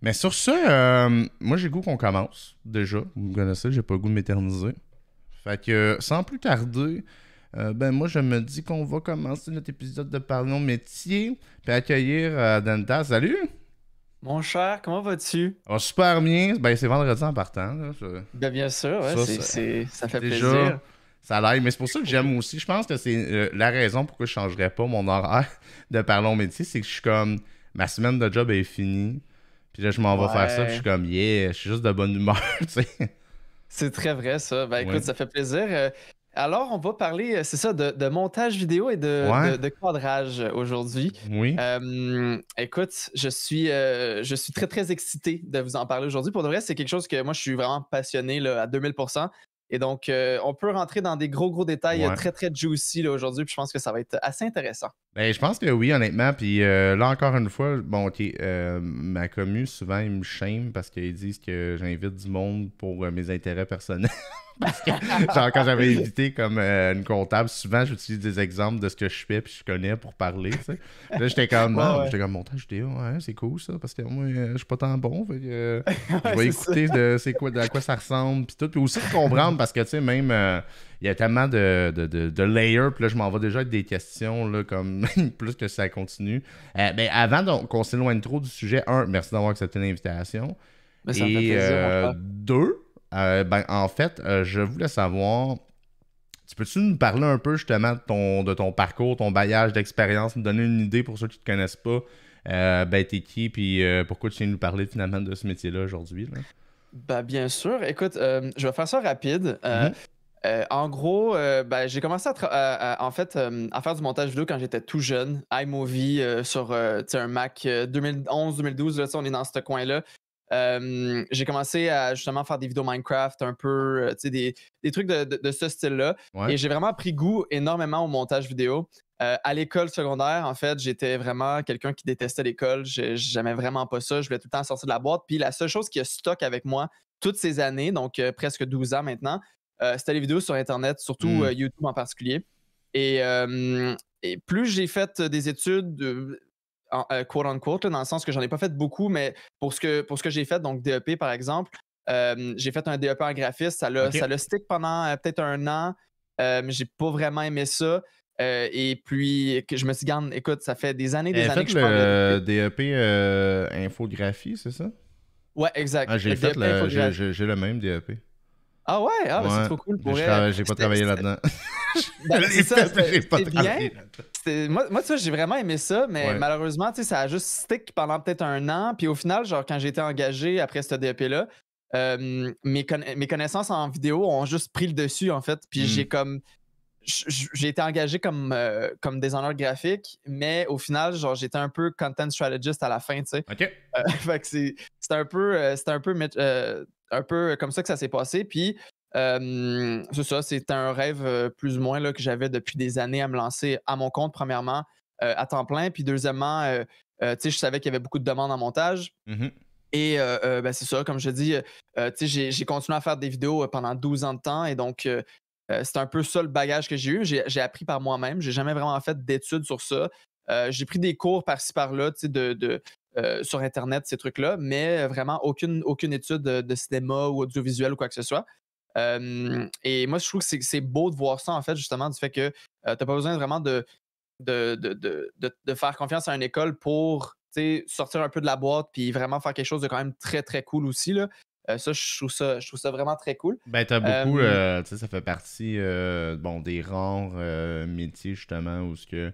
Mais sur ce, euh, moi j'ai goût qu'on commence déjà. Vous connaissez, j'ai pas le goût de m'éterniser. Fait que sans plus tarder, euh, ben moi je me dis qu'on va commencer notre épisode de Parlons Métier puis accueillir euh, Danta. Salut! Mon cher, comment vas-tu? Oh, super bien. Ben, c'est vendredi en partant. ben, bien sûr, ouais, ça, fait plaisir. Ça l'aide, mais c'est pour ça que j'aime aussi. Je pense que c'est euh, la raison pourquoi je changerais pas mon horaire de Parlons Métier. C'est que je suis comme, ma semaine de job est finie je m'en vais faire ça, je suis comme, yeah, je suis juste de bonne humeur, C'est très vrai, ça. Ben écoute, ça fait plaisir. Euh, alors, on va parler, euh, c'est ça, de, montage vidéo et de, cadrage euh, aujourd'hui. Oui. écoute, je suis, je suis très, très excité de vous en parler aujourd'hui. Pour de vrai, c'est quelque chose que moi, je suis vraiment passionné là, à 2000 et donc, euh, on peut rentrer dans des gros, gros détails euh, très, très juicy aujourd'hui. Puis je pense que ça va être assez intéressant. Ben, je pense que oui, honnêtement. Puis euh, là, encore une fois, bon, OK, ma commu, souvent, ils me shame parce qu'ils disent que j'invite du monde pour mes intérêts personnels. Parce que, genre, quand j'avais invité comme euh, une comptable, souvent, j'utilise des exemples de ce que je fais puis je connais pour parler, Là, j'étais comme, ah, j'étais comme, montage vidéo, ouais, c'est cool, ça, parce que moi, euh, je suis pas tant bon, que, euh, je vais écouter de, c'est quoi, à quoi ça ressemble, puis tout. Puis aussi comprendre, parce que, tu sais, même il y a tellement de, de, de, layers, puis là, je m'en vais déjà avec des questions, là, comme plus que ça continue. Mais ben, avant qu'on s'éloigne trop du sujet, un, merci d'avoir accepté l'invitation. Et ben, ça me fait deux, euh, ben, en fait, euh, je voulais savoir, tu peux-tu nous parler un peu justement de ton, de ton parcours, ton bagage d'expérience, nous donner une idée pour ceux qui ne te connaissent pas, euh, ben, t'es qui, puis pourquoi tu viens nous parler finalement de ce métier-là aujourd'hui? Ben, bien sûr. Écoute, je vais faire ça rapide. Mm-hmm. en gros, ben, j'ai commencé à, en fait, à faire du montage vidéo quand j'étais tout jeune, iMovie sur un Mac 2011-2012, on est dans ce coin-là. Euh, j'ai commencé à justement faire des vidéos Minecraft, un peu, euh, des, des, trucs de, de, ce style-là. Et j'ai vraiment pris goût énormément au montage vidéo. Euh, à l'école secondaire, en fait, j'étais vraiment quelqu'un qui détestait l'école. J'aimais vraiment pas ça. Je voulais tout le temps sortir de la boîte. Puis la seule chose qui a stock avec moi toutes ces années, donc presque 12 ans maintenant, c'était les vidéos sur Internet, surtout hmm. YouTube en particulier. Et, et plus j'ai fait des études, en, euh, quote dans le sens que j'en ai pas fait beaucoup, mais pour ce que, pour ce que j'ai fait, donc DEP par exemple, euh, j'ai fait un DEP en graphiste, ça le stick pendant euh, peut-être un an, mais j'ai pas vraiment aimé ça. et puis, je me suis dit, écoute, ça fait des années, des années que je parle DEP. E e infographie, c'est ça? Ouais, exactement. Ah, e j'ai, j'ai le même DEP. Ah ouais, ah, bah, c'est trop cool pour elle. J'ai pas travaillé là-dedans. j'ai Moi, tu vois, j'ai vraiment aimé ça, mais malheureusement, ça a juste stick pendant peut-être un an. Puis au final, genre, quand j'ai été engagé après cette DEP-là, euh, mes, connaissances en vidéo ont juste pris le dessus, en fait. Puis j'ai hmm. comme. J'ai été engagé comme, euh, comme designer graphique, mais au final, genre, j'étais un peu content strategist à la fin, tu sais. OK. Euh, fait que c'est un peu, un peu un peu comme ça que ça s'est passé. Puis, c'est ça, c'est un rêve plus ou moins là, que j'avais depuis des années à me lancer à mon compte, premièrement, à temps plein. Puis, deuxièmement, tu sais, je savais qu'il y avait beaucoup de demandes en montage. Mmh et ben, c'est ça, comme je dis, tu sais, j'ai continué à faire des vidéos pendant 12 ans de temps. Et donc, c'est un peu ça le bagage que j'ai eu. J'ai appris par moi-même. J'ai jamais vraiment fait d'études sur ça. j'ai pris des cours par-ci par-là tu sais, de, euh, sur Internet, ces trucs-là, mais vraiment aucune, aucune étude de, cinéma ou audiovisuel ou quoi que ce soit. Euh, et moi, je trouve que c'est beau de voir ça, en fait, justement, du fait que euh, t'as pas besoin vraiment de de, faire confiance à une école pour sortir un peu de la boîte puis vraiment faire quelque chose de quand même très, très cool aussi. Là. ça, je trouve ça, je trouve ça vraiment très cool. Ben, t'as beaucoup, tu sais, ça fait partie, bon, des rares métiers, justement, où ce que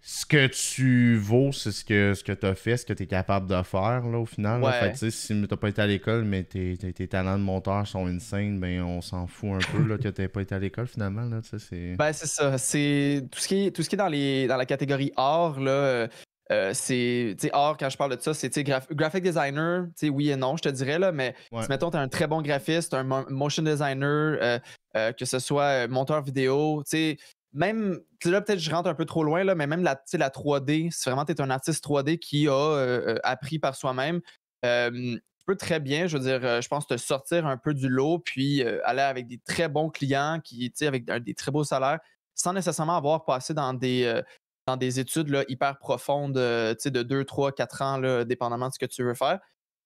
ce que tu vaux, c'est ce que, ce que tu as fait, ce que tu es capable de faire là, au final. en Fait si tu pas été à l'école, mais tes, tes, talents de monteur sont insane, ben on s'en fout un peu que tu pas été à l'école finalement. c'est... Ben, ça. tout ce qui est, tout ce qui est dans, les, dans la catégorie art. Là, euh, c'est quand je parle de ça c'est graphic designer oui et non je te dirais là mais mettons tu es un très bon graphiste un motion designer euh, euh, que ce soit monteur vidéo tu même, tu là, peut-être je rentre un peu trop loin, là, mais même la, la 3D, si vraiment tu es un artiste 3D qui a euh, euh, appris par soi-même, euh, tu peux très bien, je veux dire, euh, je pense te sortir un peu du lot, puis aller avec des très bons clients, qui, avec des très beaux salaires, sans nécessairement avoir passé dans des, dans des études là, hyper profondes, de 2, 3, 4 ans, là, dépendamment de ce que tu veux faire.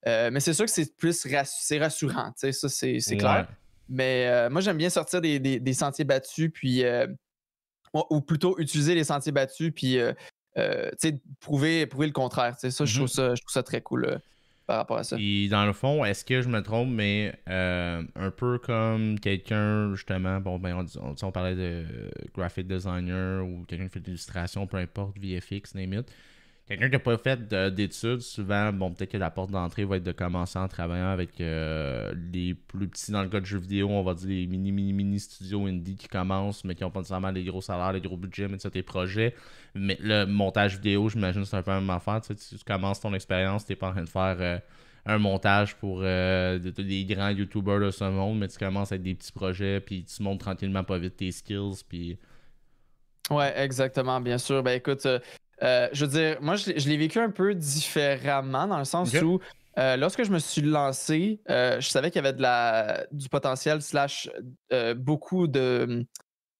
mais c'est sûr que c'est plus rassurant, ça c'est clair. Mais moi j'aime bien sortir des, des, sentiers battus, puis ou plutôt utiliser les sentiers battus, puis euh, euh, prouver, prouver le contraire. Ça, je, mm-hmm. trouve ça, je trouve ça très cool euh, par rapport à ça. Et dans le fond, est-ce que je me trompe, mais un peu comme quelqu'un, justement, bon, ben, on, on, on parlait de graphic designer ou quelqu'un qui fait de l'illustration, peu importe, VFX, name it. Quelqu'un qui n'a pas fait euh, d'études, souvent, bon, peut-être que la porte d'entrée va être de commencer en travaillant avec euh, les plus petits, dans le cas de jeux vidéo, on va dire les mini, mini, mini studios indie qui commencent, mais qui ont pas nécessairement les gros salaires, les gros budgets, mais tu tes projets. Mais le montage vidéo, j'imagine, c'est un peu la même affaire. Tu, commences ton expérience, tu n'es pas en train de faire euh, un montage pour les des, grands YouTubers de ce monde, mais tu commences avec des petits projets, puis tu montes tranquillement pas vite tes skills, puis. Ouais, exactement, bien sûr. Ben écoute, euh, je veux dire, moi, je, l'ai vécu un peu différemment dans le sens où euh, lorsque je me suis lancé, euh, je savais qu'il y avait du potentiel, slash, beaucoup de.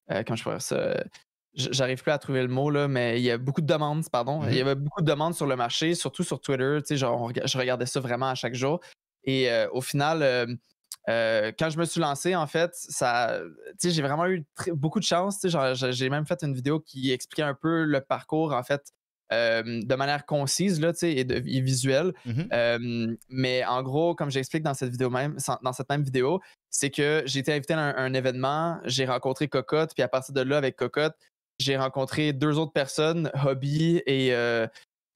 comment je pourrais ça? J'arrive plus à trouver le mot, là, mais il y a beaucoup de demandes, pardon. Mhm. Il y avait beaucoup de demandes sur le marché, surtout sur Twitter. Tu genre, je regardais ça vraiment à chaque jour. Et au final, euh, quand je me suis lancé, en fait, ça, j'ai vraiment eu beaucoup de chance. J'ai même fait une vidéo qui expliquait un peu le parcours, en fait, euh, de manière concise là, et, et visuelle. Mmh euh, mais en gros, comme j'explique dans cette vidéo même, dans cette même vidéo, c'est que j'ai été invité à un événement, j'ai rencontré Cocotte, puis à partir de là, avec Cocotte, j'ai rencontré deux autres personnes, Hobby et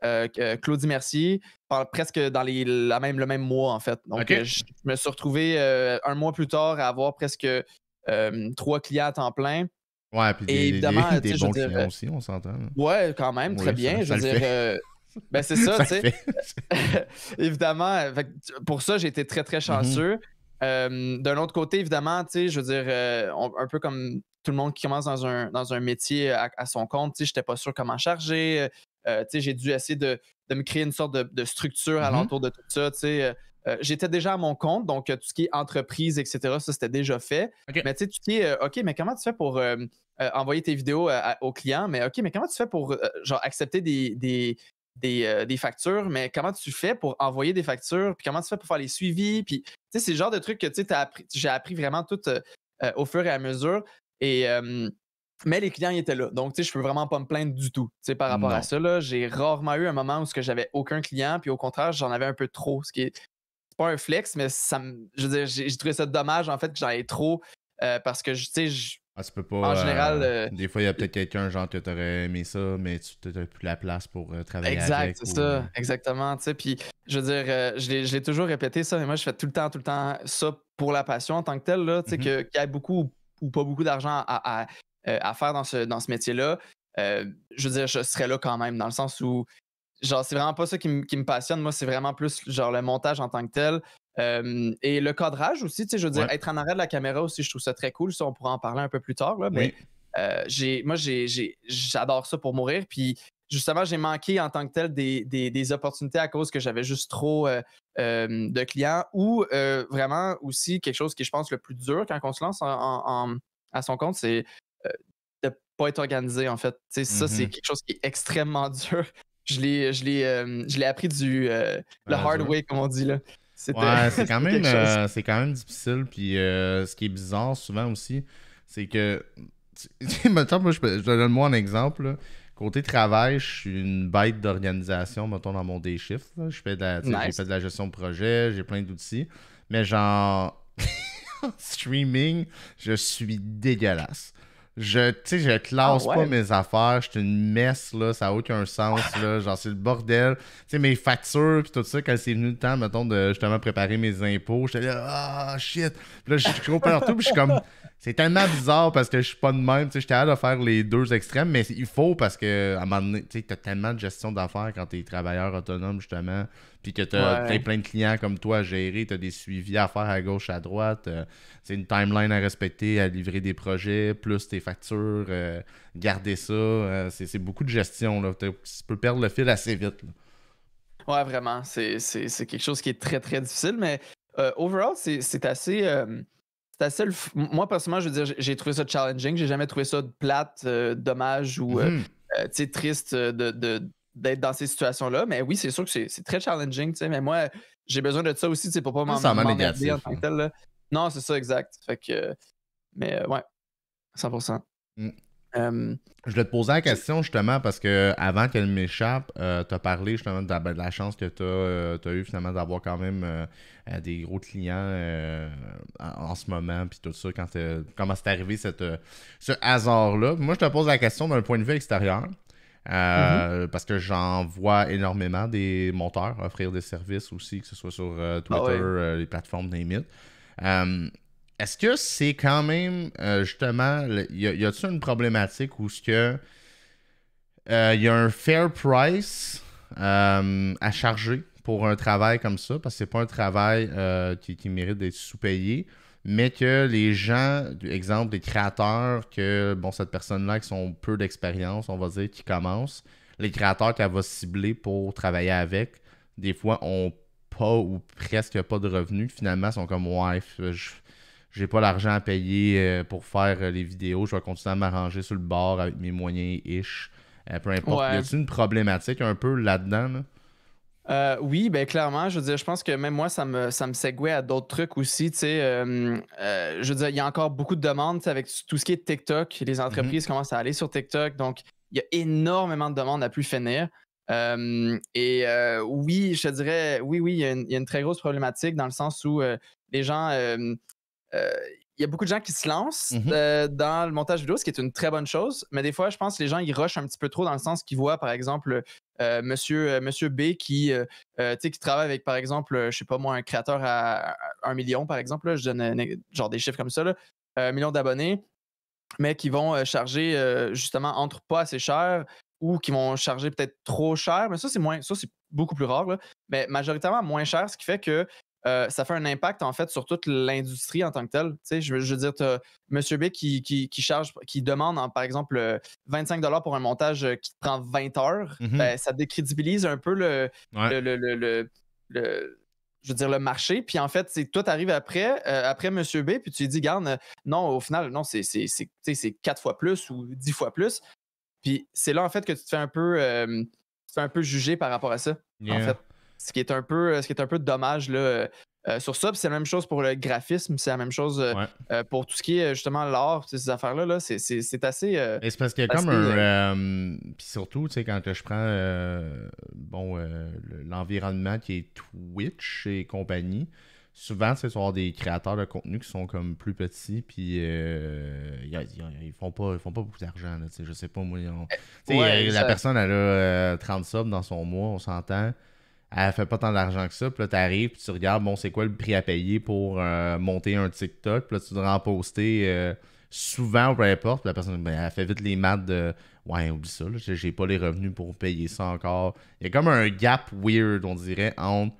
euh, euh, Claudie Mercier, presque dans les, la même, le même mois, en fait. Donc, euh, je, me suis retrouvé un mois plus tard à avoir presque trois clients à temps plein. Ouais, puis des, Et évidemment, des, bons aussi, on s'entend. Ouais, quand même, très bien. je veux dire. Ben c'est ça, tu sais. évidemment, pour ça, j'ai été très, très mm-hmm. chanceux. D'un autre côté, évidemment, tu sais, je veux dire, un peu comme tout le monde qui commence dans un, métier à, son compte, tu sais, j'étais pas sûr comment charger. Euh, j'ai dû essayer de, me créer une sorte de, structure à mm-hmm. l'entour alentour de tout ça. Euh, euh, j'étais déjà à mon compte, donc tout ce qui est entreprise, etc., ça c'était déjà fait. Mais tu sais, tu OK, mais comment tu fais pour envoyer tes vidéos aux clients? Mais OK, mais comment tu fais pour genre accepter des, factures? Mais comment tu fais pour envoyer des factures? Puis comment tu fais pour faire les suivis? Puis c'est le genre de trucs que tu sais, j'ai appris vraiment tout au fur et à mesure. Et mais les clients étaient là. Donc, tu sais, je peux vraiment pas me plaindre du tout tu sais, par rapport à ça. J'ai rarement eu un moment où j'avais aucun client, puis au contraire, j'en avais un peu trop. Ce qui est pas un flex, mais ça je veux j'ai trouvé ça dommage en fait que j'en ai trop euh, parce que, tu sais, ah, pas. En général. Euh, euh, des fois, il y a peut-être quelqu'un, genre, que t'aurais aimé ça, mais tu n'as plus la place pour travailler avec. Exact, c'est ça. Exactement. Tu sais, puis, je veux dire, je l'ai toujours répété ça, mais moi, je fais tout le temps, tout le temps ça pour la passion en tant que telle, là. Tu sais, mmh qu'il y a beaucoup ou pas beaucoup d'argent à, euh, à faire dans ce, dans ce métier-là, euh, je veux dire, je serais là quand même, dans le sens où, genre, c'est vraiment pas ça qui, me passionne. Moi, c'est vraiment plus, genre, le montage en tant que tel. Euh, et le cadrage aussi, tu sais, je veux dire, être en arrêt de la caméra aussi, je trouve ça très cool. Ça, on pourra en parler un peu plus tard, là, mais moi, j'adore ça pour mourir. Puis justement, j'ai manqué en tant que tel des, opportunités à cause que j'avais juste trop de clients ou vraiment aussi quelque chose qui, je pense, le plus dur quand on se lance à son compte, c'est euh, de pas être organisé, en fait. tu sais Ça, c'est mhm. quelque chose qui est extrêmement dur. Je l'ai, je l'ai, euh, appris du euh, le hard way, comme on dit. Là. Ouais, c'est quand, même, c'est quand même difficile. Puis ce qui est bizarre souvent aussi, c'est que. maintenant moi, je, donne moi un exemple. Côté travail, je suis une bête d'organisation, mettons, dans mon day shift. Je fais de la, fais de la gestion de projet, j'ai plein d'outils. Mais genre, streaming, je suis dégueulasse. Je, tu sais, je classe ah, pas mes affaires. Je suis une messe, là. Ça n'a aucun sens, là. Genre, c'est le bordel. Tu sais, mes factures, puis tout ça, quand c'est venu le temps, mettons, de justement préparer mes impôts, j'étais là, ah, shit. Puis là, je suis trop partout, puis je suis comme, c'est tellement bizarre parce que je suis pas de même. J'étais à de faire les deux extrêmes, mais il faut parce que à un moment donné, tu as tellement de gestion d'affaires quand tu es travailleur autonome, justement, puis que tu as, plein de clients comme toi à gérer, tu as des suivis à faire à gauche, à droite, euh, c'est une timeline à respecter, à livrer des projets, plus tes factures, euh, garder ça. Euh, c'est beaucoup de gestion. Tu peux perdre le fil assez vite. Ouais, vraiment. C'est quelque chose qui est très, très difficile, mais overall, c'est assez moi, personnellement, je veux dire, j'ai trouvé ça challenging. J'ai jamais trouvé ça plate, euh, dommage ou euh, mm-hmm. euh, triste de, d'être dans ces situations-là. Mais oui, c'est sûr que c'est très challenging, Mais moi, j'ai besoin de ça aussi, tu sais, pour pas ah, m'en en tant que hein. tel. Non, c'est ça, exact. Fait que... Mais ouais, 100%. Euh, je voulais te poser la question justement parce que avant qu'elle m'échappe, euh, tu as parlé justement de la, ben, chance que tu as, euh, eu finalement d'avoir quand même euh, des gros clients en, ce moment, puis tout ça, quand comment c'est arrivé cette, ce hasard-là. Moi, je te pose la question d'un point de vue extérieur. Mm-hmm. parce que j'en vois énormément des monteurs offrir des services aussi, que ce soit sur ah Twitter, les plateformes, des mythes. Est-ce que c'est quand même, euh, justement, y a, y il une problématique où ce que il euh, y a un fair price euh, à charger pour un travail comme ça, parce que c'est pas un travail qui, mérite d'être sous-payé, mais que les gens, exemple des créateurs, que bon, cette personne-là qui sont peu d'expérience, on va dire, qui commence, les créateurs qu'elle va cibler pour travailler avec, des fois ont pas ou presque pas de revenus, finalement sont comme ouais, je j'ai pas l'argent à payer euh, pour faire euh, les vidéos, je vais continuer à m'arranger sur le bord avec mes moyens ish. Euh, peu importe. Y a une problématique un peu là-dedans? oui, ben clairement, je je pense que même moi, ça me, ça me seguait à d'autres trucs aussi, je veux dire, il y a encore beaucoup de demandes, avec tout ce qui est TikTok, les entreprises mhm. commencent à aller sur TikTok, donc il y a énormément de demandes à plus finir. et oui, je dirais, oui, oui, il y, a une très grosse problématique dans le sens où les gens il y a beaucoup de gens qui se lancent mm-hmm. euh, dans le montage vidéo, ce qui est une très bonne chose. Mais des fois, je pense que les gens, ils rushent un petit peu trop dans le sens qu'ils voient, par exemple, euh, monsieur, euh, monsieur B qui, qui travaille avec, par exemple, je sais pas moi, un créateur à un million, par exemple. je donne genre des chiffres comme ça, là, un million d'abonnés, mais qui vont charger justement entre pas assez cher ou qui vont charger peut-être trop cher. Mais ça, c'est moins, ça, c'est beaucoup plus rare. Mais majoritairement moins cher, ce qui fait que euh, ça fait un impact en fait sur toute l'industrie en tant que telle. Tu je, veux dire, Monsieur B qui, qui, qui, charge, qui demande par exemple 25 euh, pour un montage euh, qui prend 20 heures, mhm. ben, ça décrédibilise un peu le, le, je veux dire, le marché. Puis en fait, c'est toi, tu arrives après, après Monsieur B, puis tu lui dis, garde, non, au final, non, c'est quatre fois plus ou 10 fois plus. Puis c'est là, en fait, que tu te fais un peu, un peu juger par rapport à ça, ce qui est un peu, euh, ce qui est un peu dommage là, euh, euh, sur ça. C'est la même chose pour le graphisme, c'est la même chose pour tout ce qui est justement l'art, ces affaires-là. c'est assez. c'est parce qu'il comme un. Puis surtout, tu sais, quand je prends bon, l'environnement qui est Twitch et compagnie. Souvent, c'est sont des créateurs de contenu qui sont comme plus petits, puis ils font pas font pas beaucoup d'argent. Je sais pas, moi. la personne, elle a 30 subs dans son mois, on s'entend elle fait pas tant d'argent que ça. Puis là, t'arrives, puis tu regardes, bon, c'est quoi le prix à payer pour euh, monter un TikTok. Puis là, tu dois en poster euh, souvent ou peu importe. Puis la personne, ben, elle fait vite les maths de Ouais, oublie ça, j'ai pas les revenus pour payer ça encore. Il y a comme un gap weird, on dirait, entre.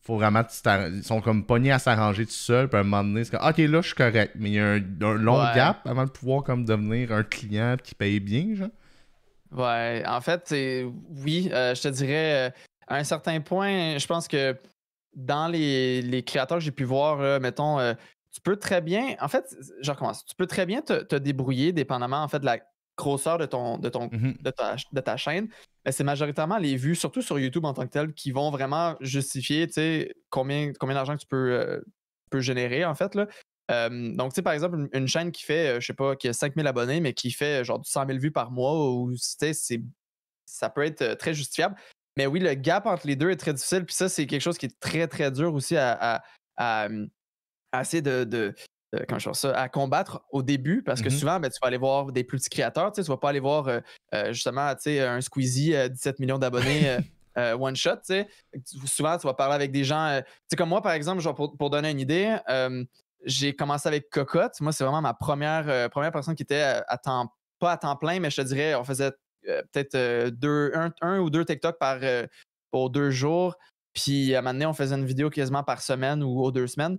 Faut vraiment. Ils sont comme pognés à s'arranger tout seul. Puis à un moment donné, c'est comme Ok, là, je suis correct. Mais il y a un, long gap avant de pouvoir comme devenir un client qui paye bien, genre. Ouais, en fait, oui, euh, je te dirais, à un certain point, je pense que dans les, créateurs que j'ai pu voir, mettons, euh, tu peux très bien, en fait, je recommence, tu peux très bien te, débrouiller dépendamment en fait de la grosseur de, ton, de, ton, mhm. de, ta, chaîne, mais c'est majoritairement les vues, surtout sur YouTube en tant que tel, qui vont vraiment justifier combien, combien d'argent euh, tu peux, générer en fait. Là. Euh, donc, tu sais, par exemple, une chaîne qui fait, je sais pas, qui a 5000 abonnés, mais qui fait genre 100 000 vues par mois, ou c'est ça peut être très justifiable. Mais oui, le gap entre les deux est très difficile. Puis ça, c'est quelque chose qui est très, très dur aussi à, de, de, à combattre au début. Parce que mmh souvent, ben, tu vas aller voir des plus petits créateurs. Tu ne vas pas aller voir euh, euh, justement un Squeezie, à euh, 17 millions d'abonnés. one shot, Souvent, tu vas parler avec des gens. tu comme moi, par exemple, pour, donner une idée, j'ai commencé avec Cocotte. Moi, c'est vraiment ma première, première personne qui était à, temps, pas à temps plein, mais je te dirais, on faisait euh, peut-être euh, deux, un, ou deux TikTok par, euh, deux jours. Puis à un moment donné, on faisait une vidéo quasiment par semaine ou aux deux semaines.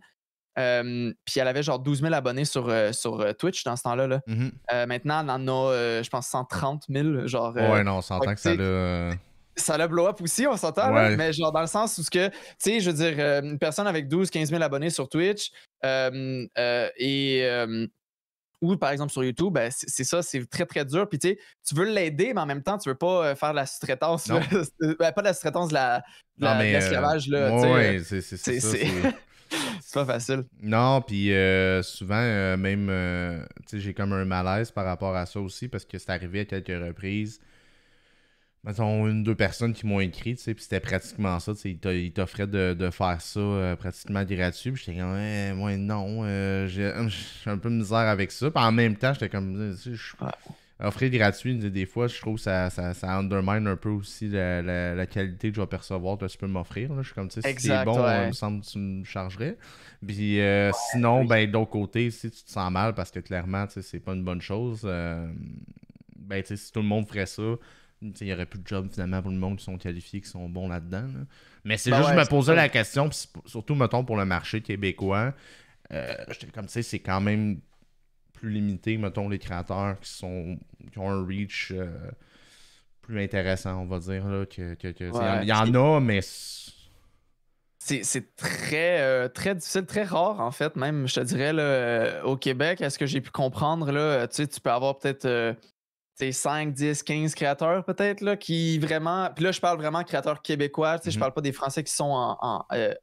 puis elle avait genre 12 000 abonnés sur, sur Twitch dans ce temps-là. Là. Mmh maintenant, elle en a, je pense, 130 000. Genre, ouais, non, on s'entend que ça l'a. Ça l'a blow up aussi, on s'entend, mais genre dans le sens où ce que, tu sais, je veux dire, une personne avec 12-15 000 abonnés sur Twitch et ou par exemple sur YouTube, ben, c'est ça, c'est très très dur. Puis tu sais, tu veux l'aider, mais en même temps, tu veux pas euh, faire de la sous-traitance. Ben, pas de la sous-traitance, de l'esclavage. La, la, Oui, c'est ça. c'est pas facile. Non, puis euh, souvent, euh, même, tu sais, j'ai comme un malaise par rapport à ça aussi parce que c'est arrivé à quelques reprises mettons, une ou deux personnes qui m'ont écrit, tu sais, puis c'était pratiquement ça, tu sais, ils t'offraient de, de, faire ça euh, pratiquement gratuit, puis j'étais comme, eh, moi, non, euh, je j'ai un peu misère avec ça, puis en même temps, j'étais comme, tu sais, ah. offrir gratuit, des fois, je trouve que ça, ça, ça undermine un peu aussi la, qualité que je vais percevoir que tu peux m'offrir. Je suis comme, tu sais, si c'est bon, il me semble que tu me chargerais. Puis euh, sinon, ben, de côté, si tu te sens mal parce que clairement, tu sais, c'est pas une bonne chose, ben, tu sais, si tout le monde ferait ça, il n'y aurait plus de job finalement pour le monde qui sont qualifiés, qui sont bons là-dedans. Mais c'est bah juste, je me posais la question, surtout, mettons, pour le marché québécois, euh, comme, tu sais, c'est quand même plus limité, mettons, les créateurs qui, sont, ont un reach euh, plus intéressant, on va dire. que, Il y en a, mais c'est très, euh, très difficile, très rare en fait, même, je te dirais, là, au Québec, à ce que j'ai pu comprendre, là, tu, sais, tu peux avoir peut-être c'est 5, 10, 15 créateurs peut-être là, qui vraiment. Puis là, je parle vraiment créateurs québécois. Tu sais, Je mm-hmm. parle pas des Français qui sont en. Euh, euh,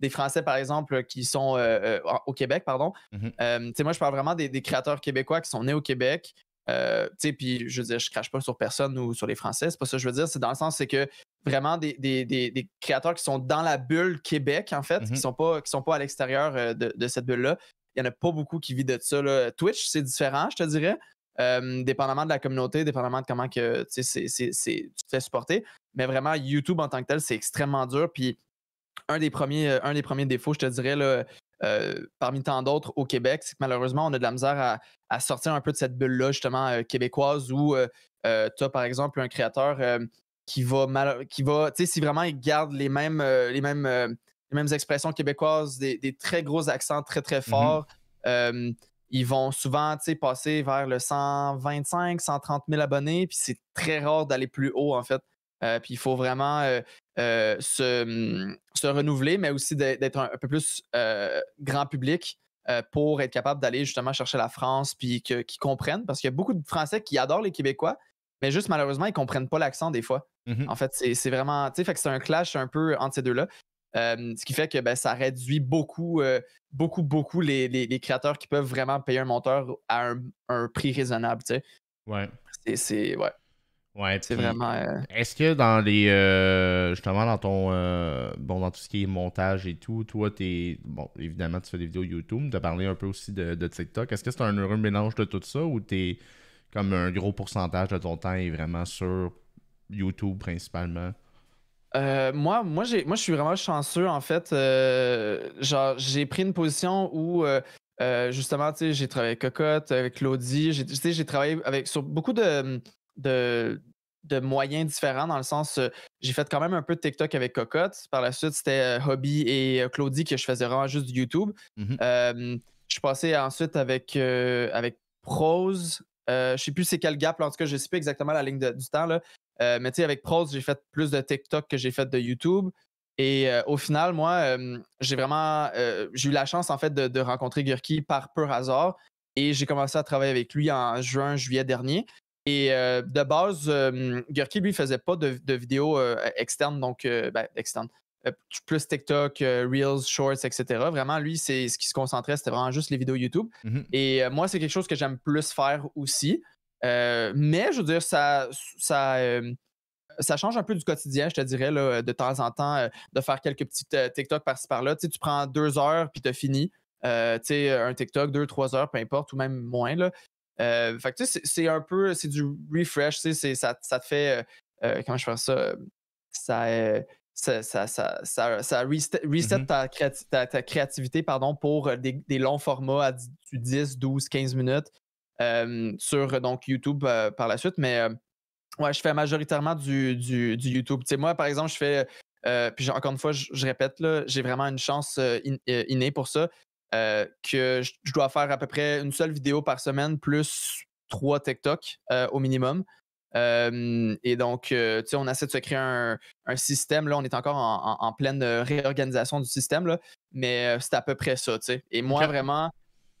des Français, par exemple, qui sont euh, au Québec, pardon. Mm-hmm. moi, je parle vraiment des, créateurs québécois qui sont nés au Québec. tu sais, puis je veux dire, je crache pas sur personne ou sur les Français. C'est pas ça que je veux dire. C'est dans le sens, c'est que vraiment des, créateurs qui sont dans la bulle Québec, en fait, qui mm-hmm. sont pas qui sont pas à l'extérieur de, cette bulle-là. Il y en a pas beaucoup qui vivent de ça. Twitch, c'est différent, je te dirais. Euh, dépendamment de la communauté, dépendamment de comment que, tu te fais supporter. Mais vraiment, YouTube en tant que tel, c'est extrêmement dur. Puis un des premiers, euh, un des premiers défauts, je te dirais, euh, parmi tant d'autres au Québec, c'est que malheureusement, on a de la misère à, sortir un peu de cette bulle-là, justement, québécoise, où tu as, par exemple, un créateur qui va qui va, tu sais, si vraiment il garde les mêmes, les mêmes, les mêmes expressions québécoises, des, très gros accents très, très mm-hmm. forts ils vont souvent passer vers le 125, 130 000 abonnés, puis c'est très rare d'aller plus haut, en fait. Euh, puis il faut vraiment euh, euh, hum, se, renouveler, mais aussi d'être un, peu plus grand public pour être capable d'aller justement chercher la France, puis qu'ils comprennent, parce qu'il y a beaucoup de Français qui adorent les Québécois, mais juste malheureusement, ils ne comprennent pas l'accent des fois. Mmh en fait, c'est vraiment, tu sais, fait que c'est un clash un peu entre ces deux-là. Euh, ce qui fait que ben, ça réduit beaucoup, euh, beaucoup, beaucoup les, créateurs qui peuvent vraiment payer un monteur à un, prix raisonnable. Tu sais. Ouais. C'est ouais. Ouais, c'est vraiment. Euh, est-ce que dans les. justement, dans ton. bon, dans tout ce qui est montage et tout, toi, t'es. Bon, évidemment, tu fais des vidéos YouTube. as parlé un peu aussi de, de TikTok. Est-ce que c'est un heureux mélange de tout ça ou t'es. Comme un gros pourcentage de ton temps est vraiment sur YouTube principalement? Euh, moi, moi, moi, je suis vraiment chanceux, en fait. Euh, genre, j'ai pris une position où, euh, euh, justement, tu j'ai travaillé avec Cocotte, avec Claudie, j'ai travaillé avec, sur beaucoup de, moyens différents, dans le sens, j'ai fait quand même un peu de TikTok avec Cocotte. Par la suite, c'était Hobby et Claudie que je faisais vraiment juste du YouTube. Mm-hmm. je suis passé ensuite avec, avec Prose, euh, je ne sais plus c'est quel gap, en tout cas, je ne sais pas exactement la ligne du temps. Là. Euh, mais tu sais, avec Prose, j'ai fait plus de TikTok que j'ai fait de YouTube. Et euh, au final, moi, j'ai vraiment j'ai eu la chance en fait de, rencontrer Gurki par pur hasard. Et j'ai commencé à travailler avec lui en juin, juillet dernier. Et de base, Gurki, lui, faisait pas de, vidéos externes, donc ben, externes. Euh, plus TikTok, euh, Reels, Shorts, etc. Vraiment, lui, c'est ce qui se concentrait, c'était vraiment juste les vidéos YouTube. Mm-hmm. Et euh, moi, c'est quelque chose que j'aime plus faire aussi. mais je veux dire, ça, ça, ça change un peu du quotidien, je te dirais, de temps en temps, de faire quelques petits TikTok par-ci par-là. Tu, sais, tu prends deux heures puis tu fini. tu sais, un TikTok, deux, trois heures, peu importe, ou même moins. Là. fait que tu sais, c'est un peu, c'est du refresh, tu sais, ça, ça te fait, comment je fais ça, ça, ça, reset, mm-hmm. ta, créativité pour euh, des, longs formats à 10, 12, 15 minutes euh, sur donc, YouTube euh, par la suite. Mais je fais majoritairement du, YouTube. moi, par exemple, je fais. puis encore une fois, je, répète, j'ai vraiment une chance innée pour ça. que je, je dois faire à peu près une seule vidéo par semaine plus trois TikTok au minimum et donc, tu sais, on essaie de se créer un, système. Là, on est encore en, pleine réorganisation du système, là, mais c'est à peu près ça, tu sais. Et moi, vraiment,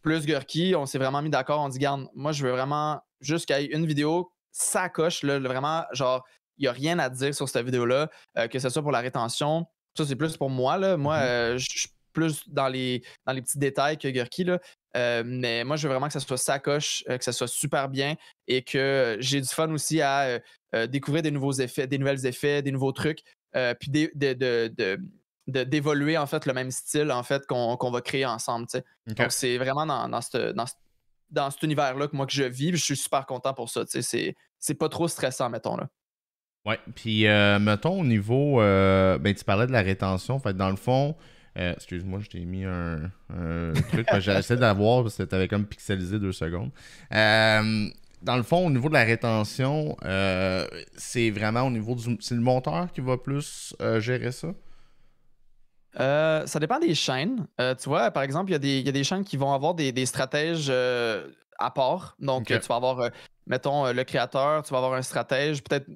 plus Gurky, on s'est vraiment mis d'accord. On dit, garde, moi, je veux vraiment juste qu'il y ait une vidéo, ça coche, là, vraiment, genre, il n'y a rien à dire sur cette vidéo-là, que ce soit pour la rétention. Ça, c'est plus pour moi, là. Moi, mmh je suis plus dans les, dans les petits détails que Gurky. là. Euh, mais moi, je veux vraiment que ça soit sacoche, euh, que ça soit super bien et que j'ai du fun aussi à euh, découvrir des nouveaux effets, des nouvelles effets, des nouveaux trucs, puis d'évoluer de, en fait le même style en fait qu'on va créer ensemble. Donc c'est vraiment dans, cet univers-là que moi que je vis, je suis super content pour ça. C'est pas trop stressant, mettons là. Ouais, puis mettons au niveau, ben, tu parlais de la rétention, fait dans le fond, euh, excuse-moi, je t'ai mis un, truc que j'essaie d'avoir parce que t'avais comme pixelisé deux secondes. Euh, dans le fond, au niveau de la rétention, euh, c'est vraiment au niveau du. C'est le monteur qui va plus gérer ça? ça dépend des chaînes. tu vois, par exemple, il y, a des chaînes qui vont avoir des, stratèges à part. Donc, tu vas avoir, mettons, le créateur, tu vas avoir un stratège, peut-être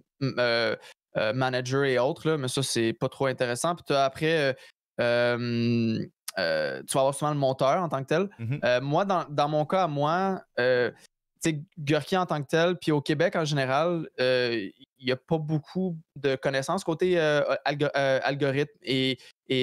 manager et autres, mais ça, c'est pas trop intéressant. Puis après, euh, euh, tu vas avoir souvent le monteur en tant que tel. Mhm. Euh, moi, dans, mon cas, moi, Gurki en tant que tel, puis au Québec en général, il n'y a pas beaucoup de connaissances côté algorithme et,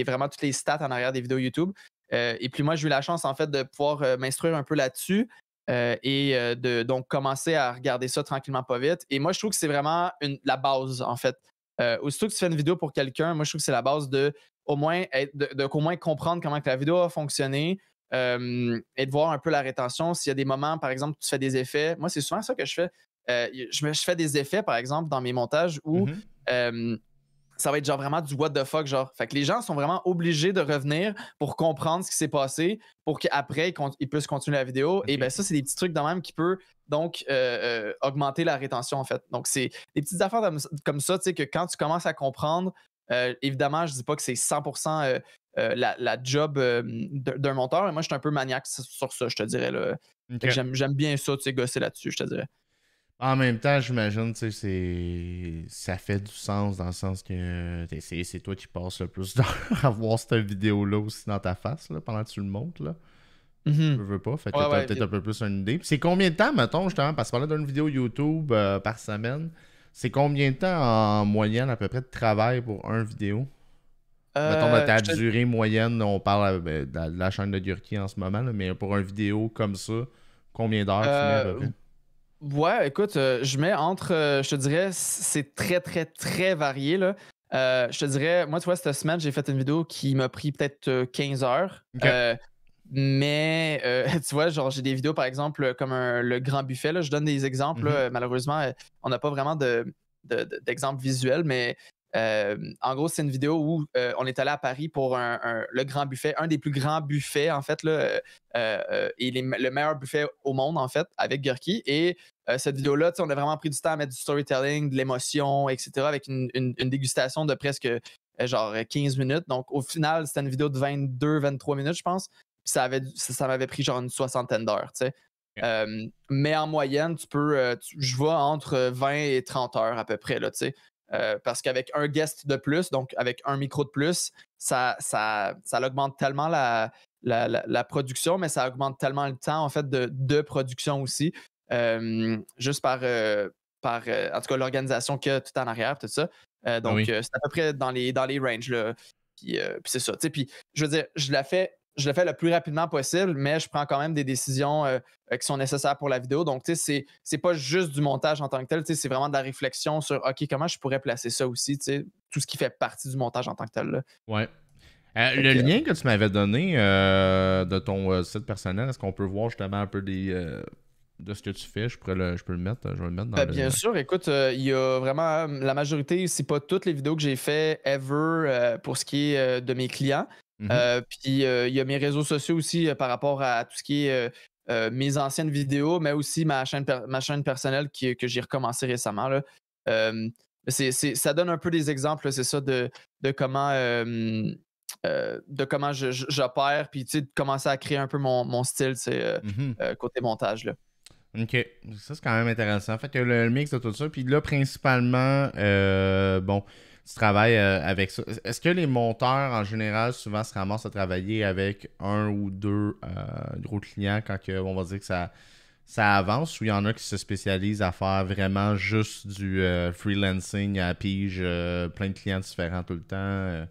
vraiment toutes les stats en arrière des vidéos YouTube. et puis moi, j'ai eu la chance en fait de pouvoir m'instruire un peu là-dessus. et de donc commencer à regarder ça tranquillement pas vite. Et moi, je trouve que c'est vraiment la base, en fait. Euh, aussitôt que tu fais une vidéo pour quelqu'un, moi, je trouve que c'est la base de au moins, de, moins comprendre comment que la vidéo a fonctionné, euh, et de voir un peu la rétention. S'il y a des moments, par exemple, où tu fais des effets. Moi, c'est souvent ça que je fais. Euh, je, fais des effets, par exemple, dans mes montages où mm-hmm. euh, ça va être genre vraiment du what the fuck, genre. Fait que les gens sont vraiment obligés de revenir pour comprendre ce qui s'est passé, pour qu'après, ils, ils, puissent continuer la vidéo. Et bien ça, c'est des petits trucs de même qui peuvent donc augmenter la rétention, en fait. Donc, c'est des petites affaires comme ça, tu sais, que quand tu commences à comprendre euh, évidemment, je dis pas que c'est 100% euh, euh, la, job d'un monteur, mais moi, je suis un peu maniaque sur ça, je te dirais. J'aime bien ça, tu sais, gosser là-dessus, je te dirais. En même temps, j'imagine, tu sais, ça fait du sens dans le sens que sais, c'est toi qui passes le plus d'heures à voir cette vidéo-là aussi dans ta face pendant que tu le montes. Là. ne mm-hmm. veux pas, fait que t'as peut-être un peu plus une idée. C'est combien de temps, mettons, justement, parce qu'on a d'une vidéo YouTube par semaine, c'est combien de temps en moyenne à peu près de travail pour un vidéo? Euh, Mettons, ta durée moyenne, on parle euh, ben, de la, chaîne de Durki en ce moment, mais pour une vidéo comme ça, combien d'heures tu mets à peu euh, Ouais, écoute, euh, je mets entre, je te dirais, c'est très, très, très varié. Là. je te dirais, moi, tu vois, cette semaine, j'ai fait une vidéo qui m'a pris peut-être 15 heures. Mais euh, tu vois, genre j'ai des vidéos par exemple euh, comme le grand buffet. Là, je donne des exemples. Mhm. Euh, malheureusement, on n'a pas vraiment d'exemple visuel, mais en gros, c'est une vidéo où on est allé à Paris pour le grand buffet, un des plus grands buffets, en fait, et le meilleur buffet au monde, en fait, avec Gurki. Et cette vidéo-là, on a vraiment pris du temps à mettre du storytelling, de l'émotion, etc., avec une, dégustation de presque genre 15 minutes. Donc, au final, c'était une vidéo de 22-23 minutes, je pense ça, avait, ça, m'avait pris genre une soixantaine d'heures, tu sais. Euh, mais en moyenne, tu peux, euh, je vois entre 20 et 30 heures à peu près, là, tu sais. Euh, parce qu'avec un guest de plus, donc avec un micro de plus, ça, ça, ça augmente tellement la, la, production, mais ça augmente tellement le temps en fait de, de production aussi, juste par, par en tout cas l'organisation qu'il y a tout en arrière, tout ça. Ah donc c'est à peu près dans les, dans les ranges. Là. Puis, puis c'est ça. Puis je veux dire, je la fais je le fais le plus rapidement possible, mais je prends quand même des décisions euh, euh, qui sont nécessaires pour la vidéo. Donc, tu sais, c'est pas juste du montage en tant que tel, c'est vraiment de la réflexion sur OK, comment je pourrais placer ça aussi, tu sais, tout ce qui fait partie du montage en tant que tel. Oui, euh, le lien que tu m'avais donné de ton site personnel, est-ce qu'on peut voir justement un peu des de ce que tu fais, je, je peux le mettre, je vais le mettre dans ben, Bien sûr, écoute, il y a vraiment la majorité, si pas toutes les vidéos que j'ai fait ever pour ce qui est de mes clients, Mmh euh, puis euh, il y a mes réseaux sociaux aussi euh, par rapport à tout ce qui est mes anciennes vidéos, mais aussi ma chaîne, personnelle que j'ai recommencé récemment. Là. ça donne un peu des exemples, c'est ça, de, comment, de comment j'opère, puis de commencer à créer un peu mon, style, mmh côté montage. Là. Ok, ça c'est quand même intéressant. En fait, il y a le mix de tout ça. Puis là, principalement, bon, tu travailles euh, avec ça. Est-ce que les monteurs, en général, souvent se ramassent à travailler avec un ou deux euh, gros clients quand on va dire que ça, ça avance ou il y en a qui se spécialisent à faire vraiment juste du euh, freelancing à pige, plein de clients différents tout le temps?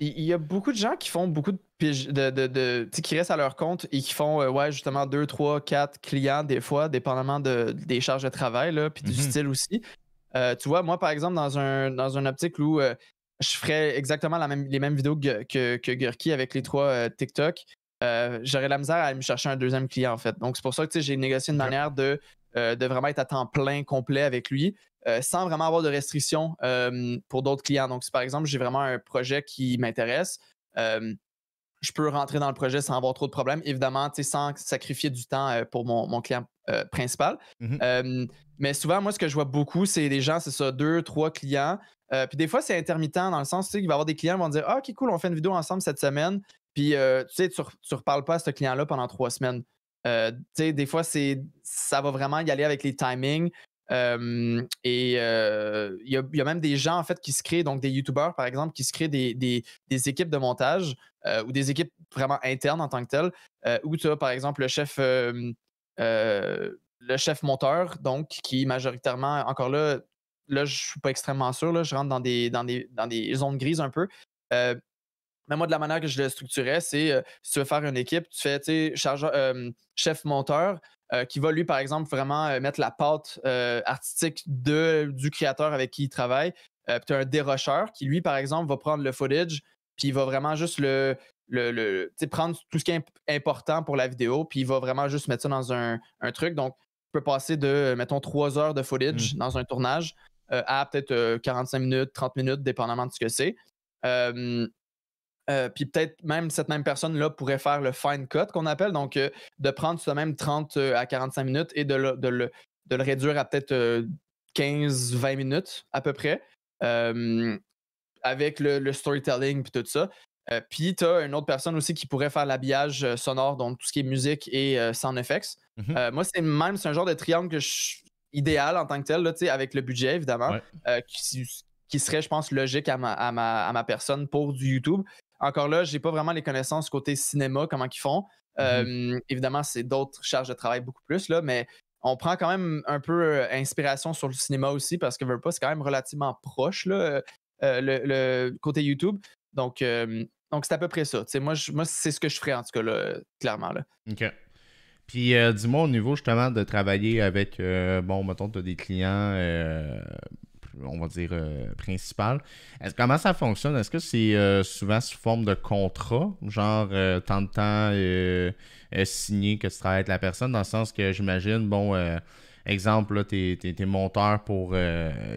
Il y a beaucoup de gens qui font beaucoup de pige, de, qui restent à leur compte et qui font, ouais, justement, deux, trois, quatre clients des fois, dépendamment de, des charges de travail, là, puis du mm-hmm. style aussi. Euh, tu vois, moi, par exemple, dans, un, dans un optique où euh, je ferais exactement les mêmes vidéos que, que, Gurki avec les trois euh, TikTok, j'aurais la misère à aller me chercher un deuxième client, en fait. Donc, c'est pour ça que j'ai négocié une manière de, de vraiment être à temps plein, complet avec lui, sans vraiment avoir de restrictions pour d'autres clients. Donc, si par exemple, j'ai vraiment un projet qui m'intéresse, je peux rentrer dans le projet sans avoir trop de problèmes, évidemment, sans sacrifier du temps pour mon, client principal. Mm-hmm. Mais souvent, moi, ce que je vois beaucoup, c'est des gens, c'est ça, deux, trois clients. Euh, puis des fois, c'est intermittent dans le sens, tu sais, qu'il va y avoir des clients qui vont dire Ah, ok, cool, on fait une vidéo ensemble cette semaine. Puis, euh, tu sais, tu, ne reparles pas à ce client-là pendant trois semaines. Euh, tu sais, des fois, c'est, ça va vraiment y aller avec les timings. et il y, y, a même des gens, en fait, qui se créent, donc des YouTubers, par exemple, qui se créent des, équipes de montage ou des équipes vraiment internes en tant que telles, où tu as, par exemple, le chef le chef monteur, donc, qui majoritairement, encore là, là, je suis pas extrêmement sûr, là, je rentre dans des, dans des, dans des zones grises un peu. Euh, mais moi, de la manière que je le structurais, c'est euh, si tu veux faire une équipe, tu fais, tu sais, euh, chef monteur, qui va, lui, par exemple, vraiment mettre la pâte artistique de, du créateur avec qui il travaille. puis tu as un dérocheur qui, lui, par exemple, va prendre le footage, puis il va vraiment juste le, le, le prendre tout ce qui est important pour la vidéo, puis il va vraiment juste mettre ça dans un, un truc. Donc, passer de, euh, mettons, trois heures de footage mm. dans un tournage euh, à peut-être 45 euh, minutes, 30 minutes, dépendamment de ce que c'est. puis peut-être même cette même personne-là pourrait faire le fine cut qu'on appelle, donc de prendre ce même 30 à 45 minutes et de le, réduire à peut-être 15-20 minutes à peu près avec le, storytelling et tout ça. Euh, puis tu as une autre personne aussi qui pourrait faire l'habillage euh, sonore, donc tout ce qui est musique et sans euh, sound effects. Mhm. moi, c'est même, c'est un genre de triangle que idéal en tant que tel, là, avec le budget évidemment, qui, serait, je pense, logique à ma, personne pour du YouTube. Encore là, j'ai pas vraiment les connaissances côté cinéma, comment ils font. Mhm. évidemment, c'est d'autres charges de travail beaucoup plus, là, mais on prend quand même un peu inspiration sur le cinéma aussi parce que Verpa, c'est quand même relativement proche le, côté YouTube. Donc, donc, c'est à peu près ça. moi, moi c'est ce que je ferais, en tout cas, là, clairement. OK. Puis, euh, dis-moi, au niveau, justement, de travailler avec, euh, bon, mettons, tu as des clients, euh, on va dire, principal. Comment ça fonctionne? Est-ce que c'est souvent sous forme de contrat? Genre, tant de temps signé que tu travailles avec la personne, dans le sens que j'imagine, bon exemple, tu es, monteur pour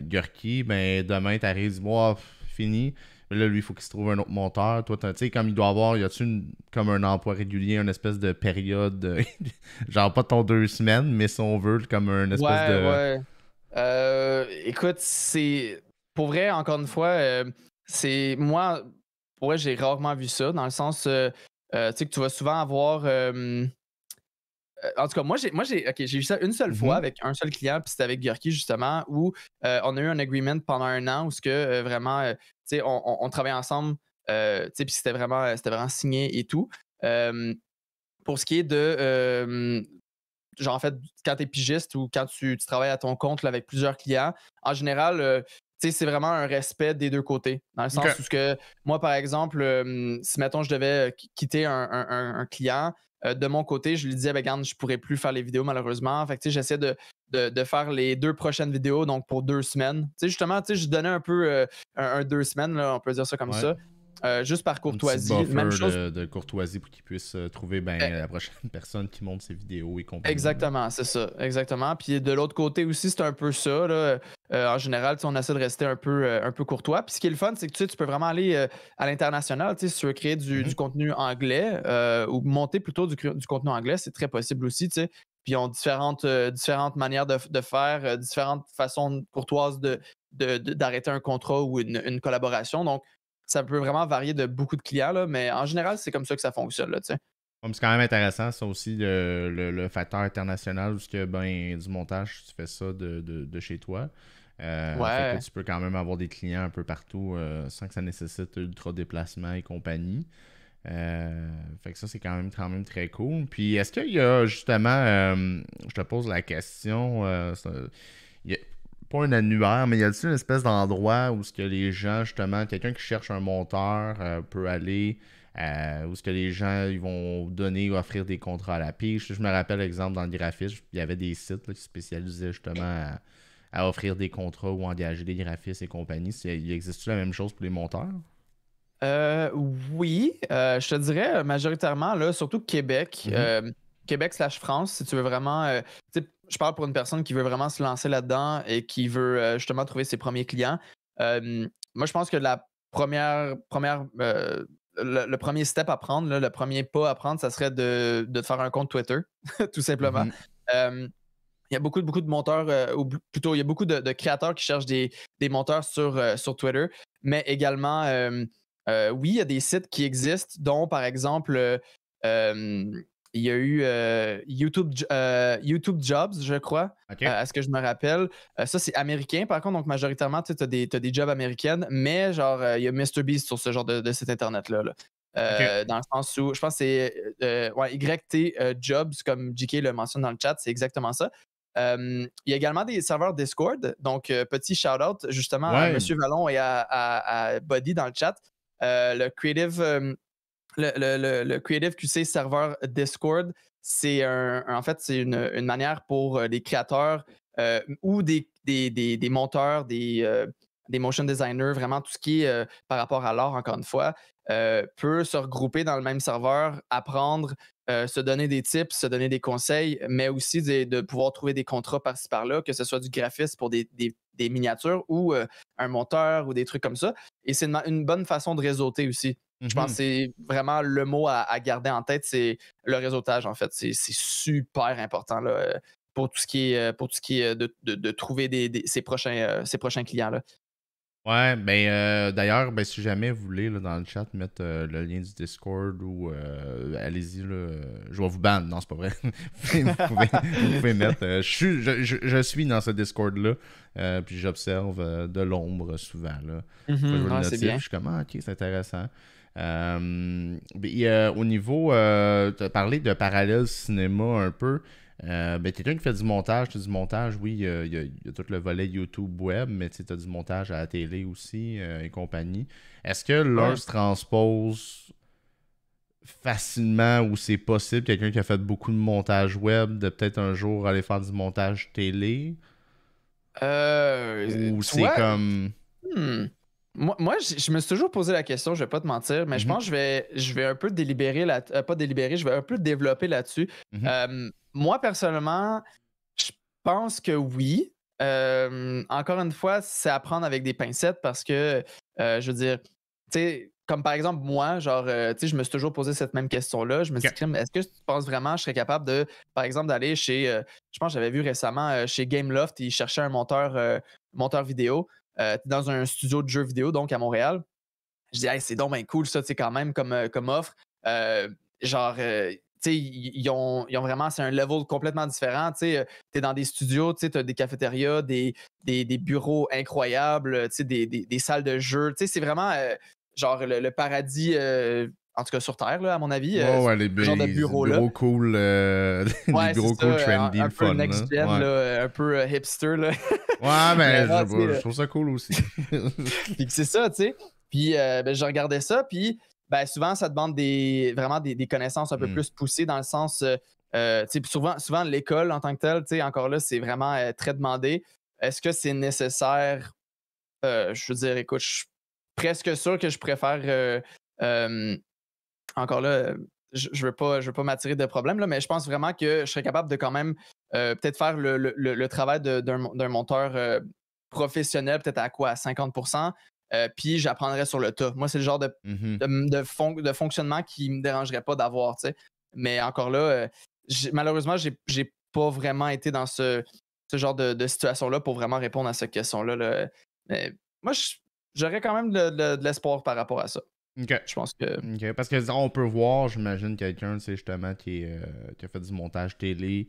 Gurki, ben demain, tu arrives, dis, moi, fini, mais là, lui, faut il faut qu'il se trouve un autre monteur. Toi, tu sais, comme il doit avoir, y a-tu comme un emploi régulier, une espèce de période, euh, genre pas ton deux semaines, mais si on veut, comme un espèce de. Ouais. Euh, écoute, c'est. Pour vrai, encore une fois, euh, c'est. Moi, pour j'ai rarement vu ça, dans le sens. Euh, tu sais, que tu vas souvent avoir. Euh, en tout cas, moi, j'ai, moi, j'ai, eu ça une seule mm-hmm. fois avec un seul client, puis c'était avec Gurki, justement, où euh, on a eu un agreement pendant un an où ce que euh, vraiment, tu sais, on, on, travaillait ensemble, tu sais, puis c'était vraiment, c'était vraiment signé et tout. pour ce qui est de, genre, en fait, quand tu es pigiste ou quand tu, travailles à ton compte avec plusieurs clients, en général, c'est vraiment un respect des deux côtés. Dans le sens où que moi, par exemple, euh, si mettons je devais euh, quitter un, client, euh, de mon côté, je lui disais, ben je je pourrais plus faire les vidéos malheureusement. Fait j'essaie de, faire les deux prochaines vidéos, donc pour deux semaines. sais, justement, sais, je donnais un peu un, deux semaines, on peut dire ça comme ça. Euh, juste par courtoisie. Un même De, courtoisie pour qu'ils puissent euh, trouver ben, eh. la prochaine personne qui monte ses vidéos et Exactement, c'est ça. Exactement. Puis de l'autre côté aussi, c'est un peu ça. Là. Euh, en général, on essaie de rester un peu, un peu courtois. Puis ce qui est le fun, c'est que tu, peux vraiment aller à l'international. Tu si tu veux créer du, mm-hmm. contenu anglais ou monter plutôt du, contenu anglais, c'est très possible aussi. Puis ils ont différentes, différentes manières de, faire, différentes façons courtoises d'arrêter un contrat ou une collaboration. Donc, ça peut vraiment varier de beaucoup de clients, là, mais en général, c'est comme ça que ça fonctionne. Là, c'est quand même intéressant, ça aussi, le, facteur international, parce ben, du montage, tu fais ça de, chez toi. Euh, tu peux quand même avoir des clients un peu partout euh, sans que ça nécessite ultra déplacement et compagnie. Euh, fait que ça, c'est quand même, quand même très cool. Puis est-ce qu'il y a justement, je te pose la question, il y a, pas un annuaire, mais y a t une espèce d'endroit où ce que les gens, justement, quelqu'un qui cherche un monteur euh, peut aller, euh, où ce que les gens ils vont donner ou offrir des contrats à la piche? Je me rappelle, exemple, dans le graphisme, il y avait des sites qui spécialisaient justement à, offrir des contrats ou engager des graphistes et compagnie. Il existe la même chose pour les monteurs? Euh, oui, euh, je te dirais majoritairement, surtout Québec. Mm-hmm. Québec slash France, si tu veux vraiment je parle pour une personne qui veut vraiment se lancer là-dedans et qui veut euh, justement trouver ses premiers clients. Euh, moi, je pense que la première, première euh, le, premier step à prendre, le premier pas à prendre, ça serait de, faire un compte Twitter, tout simplement. Mm-hmm. Il y a beaucoup, beaucoup de monteurs, ou plutôt, il y a beaucoup de, créateurs qui cherchent des, des monteurs sur, sur Twitter, mais également, oui, il y a des sites qui existent, dont par exemple, il y a eu euh, YouTube, euh, YouTube Jobs, je crois, est euh, à ce que je me rappelle. ça, c'est américain, par contre, donc majoritairement, tu as, as, des jobs américaines, mais genre, il y a MrBeast sur ce genre de, de site internet-là. Dans le sens où, je pense que c'est YT Jobs, comme JK le mentionne dans le chat, c'est exactement ça. il y a également des serveurs Discord, donc petit shout-out justement à M. Vallon et à, à, Buddy dans le chat. le Creative le, le, le, Creative QC serveur Discord, c'est en fait, c'est une, manière pour les euh, créateurs euh, ou des, des, des, monteurs, euh, des, motion designers, vraiment tout ce qui est par rapport à l'art, encore une fois, peut se regrouper dans le même serveur, apprendre, se donner des tips, se donner des conseils, mais aussi de, pouvoir trouver des contrats par-ci par-là, que ce soit du graphisme pour des, miniatures ou un monteur ou des trucs comme ça. Et c'est une bonne façon de réseauter aussi. Je mhm. pense que c'est vraiment le mot à, garder en tête, c'est le réseautage, en fait. C'est super important euh, pour tout ce qui est, euh, pour tout ce qui euh, de, trouver ces prochains, ces prochains clients-là. Ouais, ben d'ailleurs, ben, si jamais vous voulez dans le chat mettre le lien du Discord ou allez-y, je vais vous ban. Non, c'est pas vrai. vous, pouvez, mettre. Je suis, dans ce Discord-là, puis j'observe de l'ombre souvent. Là. Mm-hmm. Ah, je suis comme, ah, ok, c'est intéressant. Euh, ben, au niveau, euh, tu as parlé de parallèle cinéma un peu. Euh, ben, quelqu'un qui fait du montage, tu du montage, oui, il y, a, tout le volet YouTube web, mais tu as du montage à la télé aussi euh, et compagnie. Est-ce que l'un se transpose facilement ou c'est possible, quelqu'un qui a fait beaucoup de montage web, de peut-être un jour aller faire du montage télé? Euh, ou c'est comme... Hmm. Moi, je, me suis toujours posé la question, je vais pas te mentir, mais je mhm. pense que je vais, je vais un peu délibérer, la euh, pas délibérer, je vais un peu développer là-dessus. Mhm. Euh, moi, personnellement, je pense que oui. Euh, encore une fois, c'est apprendre avec des pincettes parce que, je veux dire, tu sais, comme par exemple, moi, genre, tu sais, je me suis toujours posé cette même question-là. Je me suis dit, est-ce que tu penses vraiment que je serais capable de, par exemple, d'aller chez, je pense, que j'avais vu récemment chez Gameloft, ils cherchaient un monteur, monteur vidéo. Euh, dans un studio de jeux vidéo, donc à Montréal. Je dis, hey, c'est donc cool ça, tu quand même, comme, euh, comme offre. Euh, genre, tu sais, ils ont, vraiment, c'est un level complètement différent. Tu sais, t'es dans des studios, tu sais, des cafétérias, des, des, bureaux incroyables, tu sais, des, salles de jeux. Tu sais, c'est vraiment genre le, le paradis en tout cas sur Terre, là, à mon avis. Oh, ouais, les, genre de bureau, les bureaux cool, euh, ouais, bureaux cool, trendy, un, Peu next gen, un peu euh, hipster. Là. Ouais, ben, mais, je, trouve ça cool aussi. Euh, puis c'est ça, tu sais. Puis ben, je regardais ça, puis ben, souvent, ça demande des, vraiment des, des connaissances un peu hmm. plus poussées dans le sens. tu sais, souvent, souvent l'école en tant que telle, tu sais, encore là, c'est vraiment très demandé. Est-ce que c'est nécessaire? je veux dire, écoute, je suis presque sûr que je préfère encore là, je ne veux pas, m'attirer de problèmes, mais je pense vraiment que je serais capable de quand même euh, peut-être faire le, travail d'un monteur euh, professionnel, peut-être à quoi, à 50 euh, puis j'apprendrais sur le tas. Moi, c'est le genre de, mm-hmm. de, fonctionnement qui me dérangerait pas d'avoir, Mais encore là, malheureusement, j'ai pas vraiment été dans ce, genre de, situation-là pour vraiment répondre à cette question-là. Mais moi, j'aurais quand même de l'espoir par rapport à ça. Ok, Je pense que. Parce que on peut voir, j'imagine, quelqu'un, tu sais, justement, euh, qui, a fait du montage télé,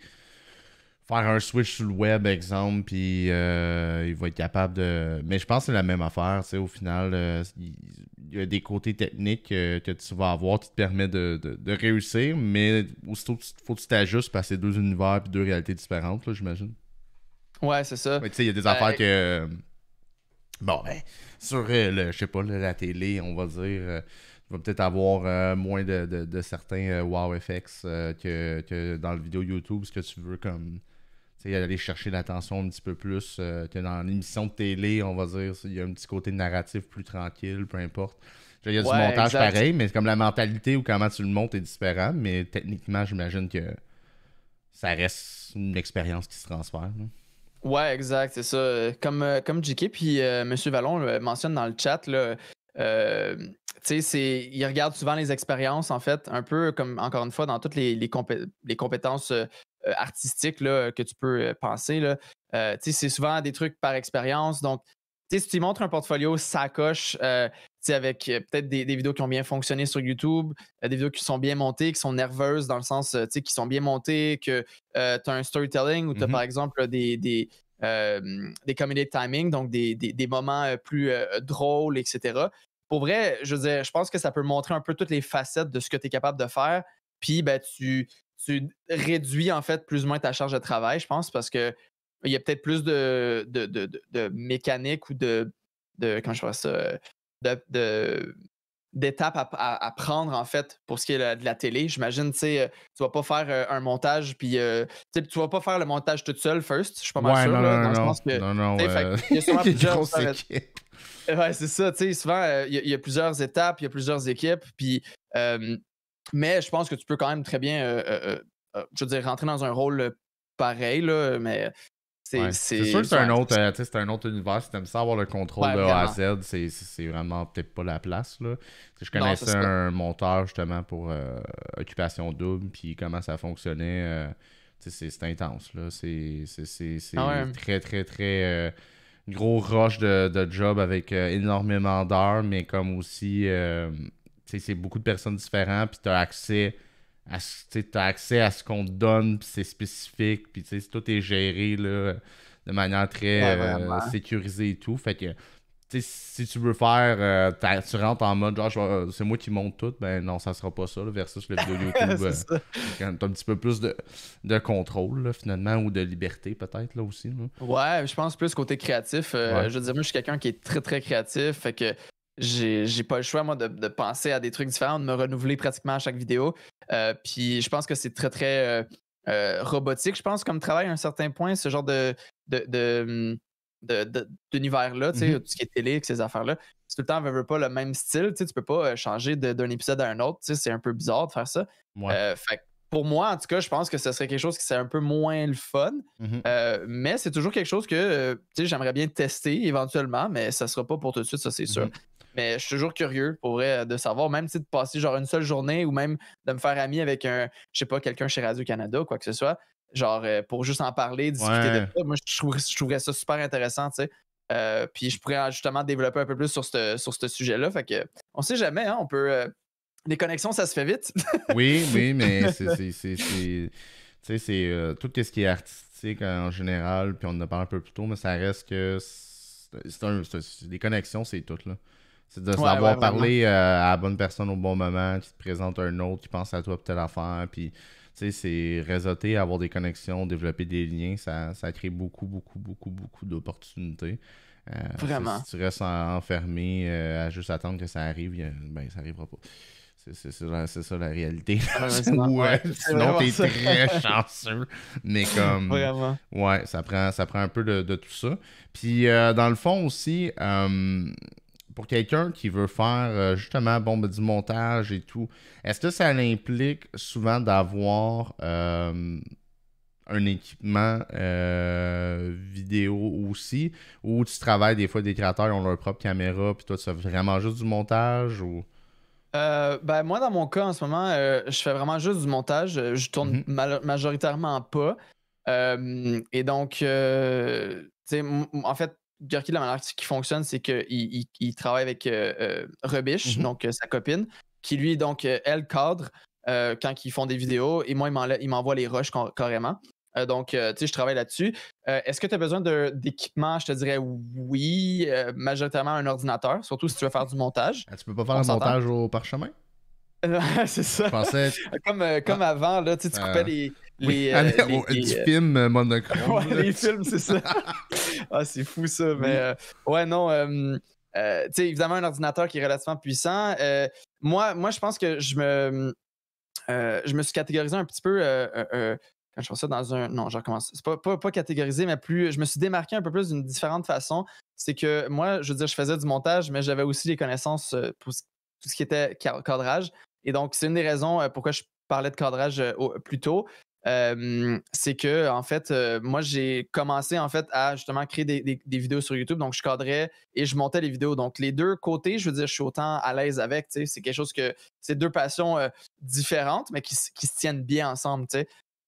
faire un switch sur le web, exemple, puis euh, il va être capable de. Mais je pense que c'est la même affaire, tu sais, au final, euh, il y a des côtés techniques que tu vas avoir qui te permettent de, de, réussir, mais aussitôt, faut que tu t'ajustes parce que deux univers et deux réalités différentes, j'imagine. Ouais, c'est ça. Mais tu sais, il y a des ben, affaires que. Bon, ben sur euh, le, je sais pas, la télé, on va dire euh, tu vas peut-être avoir euh, moins de, certains wow effects que, dans le vidéo YouTube, ce que tu veux comme aller chercher l'attention un petit peu plus que dans l'émission de télé, on va dire, il y a un petit côté narratif plus tranquille, peu importe. Il y a du montage pareil, mais comme la mentalité ou comment tu le montes est différent, mais techniquement, j'imagine que ça reste une expérience qui se transfère. Ouais, exact, c'est ça. Comme, euh, comme JK, puis euh, M. Vallon le mentionne dans le chat, là, euh, c'est, il regarde souvent les expériences, en fait, un peu comme, encore une fois, dans toutes les, les, compétences artistiques que tu peux penser. Là. c'est souvent des trucs par expérience. Donc, si tu montres un portfolio, sacoche, avec euh, peut-être des, vidéos qui ont bien fonctionné sur YouTube, euh, des vidéos qui sont bien montées, qui sont nerveuses dans le sens, euh, tu sais, qui sont bien montées, que tu as un storytelling ou tu as mm-hmm. par exemple des, des, des timing, donc des, moments plus drôles, etc. Pour vrai, je veux dire, je pense que ça peut montrer un peu toutes les facettes de ce que tu es capable de faire. Puis, ben, tu, tu réduis en fait plus ou moins ta charge de travail, je pense, parce que il y a peut-être plus de, de, mécanique ou de, de comment je ça, d'étapes à, prendre en fait pour ce qui est de la télé. J'imagine, tu sais, euh, tu vas pas faire euh, un montage puis euh, tu vas pas faire le montage tout seul, first. Je suis pas mal sûr. là, non, non, non, non, Il y a ouais, c'est ça. Tu sais, souvent il y, y, a plusieurs étapes, il y a plusieurs équipes. Puis, mais je pense que tu peux quand même très bien, je veux dire, rentrer dans un rôle pareil là, mais c'est sûr que c'est un, autre, euh, un autre univers. Si t'aimes ça avoir le contrôle de A à Z, c'est vraiment peut-être pas la place. Je connaissais un monteur justement pour euh, Occupation Double, puis comment ça fonctionnait. Euh, c'est intense. C'est ah très, très, très gros roche de, de, job avec énormément d'heures, mais comme aussi, c'est beaucoup de personnes différentes, puis t'as accès tu as accès à ce qu'on te donne, puis c'est spécifique, puis tout est géré de manière très euh, sécurisée et tout. Fait que si tu veux faire, euh, tu rentres en mode genre c'est moi qui monte tout, ben non, ça sera pas ça, versus le vidéo YouTube. t'as euh, un petit peu plus de, contrôle finalement ou de liberté peut-être là aussi. Ouais, je pense plus côté créatif. Je veux dire, moi je suis quelqu'un qui est très très créatif. Fait que j'ai pas le choix, moi, de, penser à des trucs différents, de me renouveler pratiquement à chaque vidéo. Euh, puis je pense que c'est très, très euh, euh, robotique, je pense, comme travail à un certain point, ce genre de, de, mm, d'univers-là, tu sais, mm-hmm. tout ce qui est télé, ces affaires-là. c'est tout le temps, ne veut pas le même style, tu sais, tu peux pas changer d'un épisode à un autre, tu sais, c'est un peu bizarre de faire ça. pour moi, en tout cas, je pense que ce serait quelque chose qui serait un peu moins le fun, mm-hmm. mais c'est toujours quelque chose que, tu sais, j'aimerais bien tester éventuellement, mais ça sera pas pour tout de suite, ça, c'est mm-hmm. sûr. Mais je suis toujours curieux, pour euh, de savoir, même si de passer genre une seule journée ou même de me faire ami avec un, je sais pas, quelqu'un chez Radio-Canada ou quoi que ce soit, genre euh, pour juste en parler, discuter de ça, moi je trouverais, ça super intéressant, tu sais. Euh, puis je pourrais justement développer un peu plus sur ce sujet-là. Fait que on sait jamais, hein, on peut. les connexions, ça se fait vite. oui, oui, mais c'est. Tu sais, c'est tout ce qui est artistique en général, puis on en a parlé un peu plus tôt, mais ça reste que. C'est des connexions, c'est tout, là. C'est de savoir parler euh, à la bonne personne au bon moment, qui te présente un autre, qui pense à toi pour telle affaire. Puis, tu sais, c'est réseauter, avoir des connexions, développer des liens. Ça, crée beaucoup, beaucoup, beaucoup, beaucoup d'opportunités. Euh, vraiment. Si tu restes enfermé euh, à juste attendre que ça arrive, ben, ça n'arrivera pas. C'est ça, la réalité. ouais, sinon, t'es très chanceux. Mais comme. Vraiment. Ouais, ça prend, ça prend un peu de, de tout ça. Puis, dans le fond aussi pour quelqu'un qui veut faire euh, justement bon, ben, du montage et tout, est-ce que ça implique souvent d'avoir euh, un équipement euh, vidéo aussi ou tu travailles des fois des créateurs qui ont leur propre caméra puis toi tu fais vraiment juste du montage ou ben moi dans mon cas en ce moment je fais vraiment juste du montage je tourne mm-hmm. majoritairement pas et donc en fait Gorky, la manière qui fonctionne, c'est qu'il il, travaille avec euh, euh mhm. donc euh, sa copine, qui lui, donc, euh, elle cadre quand ils font des vidéos, et moi, il m'envoie les rushs carrément. donc, tu sais, je travaille là-dessus. Est-ce que tu as besoin d'équipement? Je te dirais oui, majoritairement un ordinateur, surtout si tu veux faire du montage. Ah, tu peux pas faire le montage au parchemin? c'est ça. comme, comme ah. avant, là, tu coupais les les, ah, euh, oh, euh, euh, monochrome. les films, c'est ça. ah, c'est fou ça. Mais ben, ouais, non. tu sais, évidemment, un ordinateur qui est relativement puissant. moi, moi, je pense que je me, je me suis catégorisé un petit peu. quand je fais ça dans un. Non, je commence C'est pas, pas, catégorisé, mais plus. Je me suis démarqué un peu plus d'une différente façon. C'est que moi, je veux dire, je faisais du montage, mais j'avais aussi des connaissances pour tout ce qui était cadrage. Et donc, c'est une des raisons pourquoi je parlais de cadrage plus tôt c'est que en fait, moi j'ai commencé en fait à justement créer des, vidéos sur YouTube. Donc je cadrais et je montais les vidéos. Donc les deux côtés, je veux dire, je suis autant à l'aise avec. C'est quelque chose que c'est deux passions différentes, mais qui, se tiennent bien ensemble.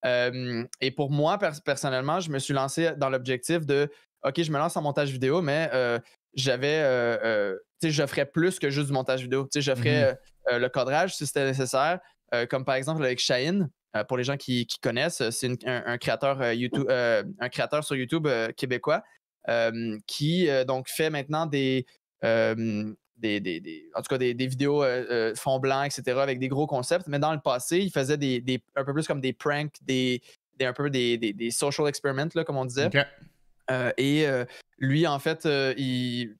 et pour moi personnellement, je me suis lancé dans l'objectif de ok, je me lance en montage vidéo, mais j'avais, tu je ferais plus que juste du montage vidéo. Tu sais, je ferais mmh le cadrage si c'était nécessaire. comme par exemple avec Shine, euh, pour les gens qui, connaissent, c'est un, créateur euh, euh, un créateur sur YouTube québécois qui donc fait maintenant des, cas des, vidéos fond blanc, etc. avec des gros concepts. Mais dans le passé, il faisait des, un peu plus comme des pranks, des, un peu des, social experiments là, comme on disait. et lui, en fait,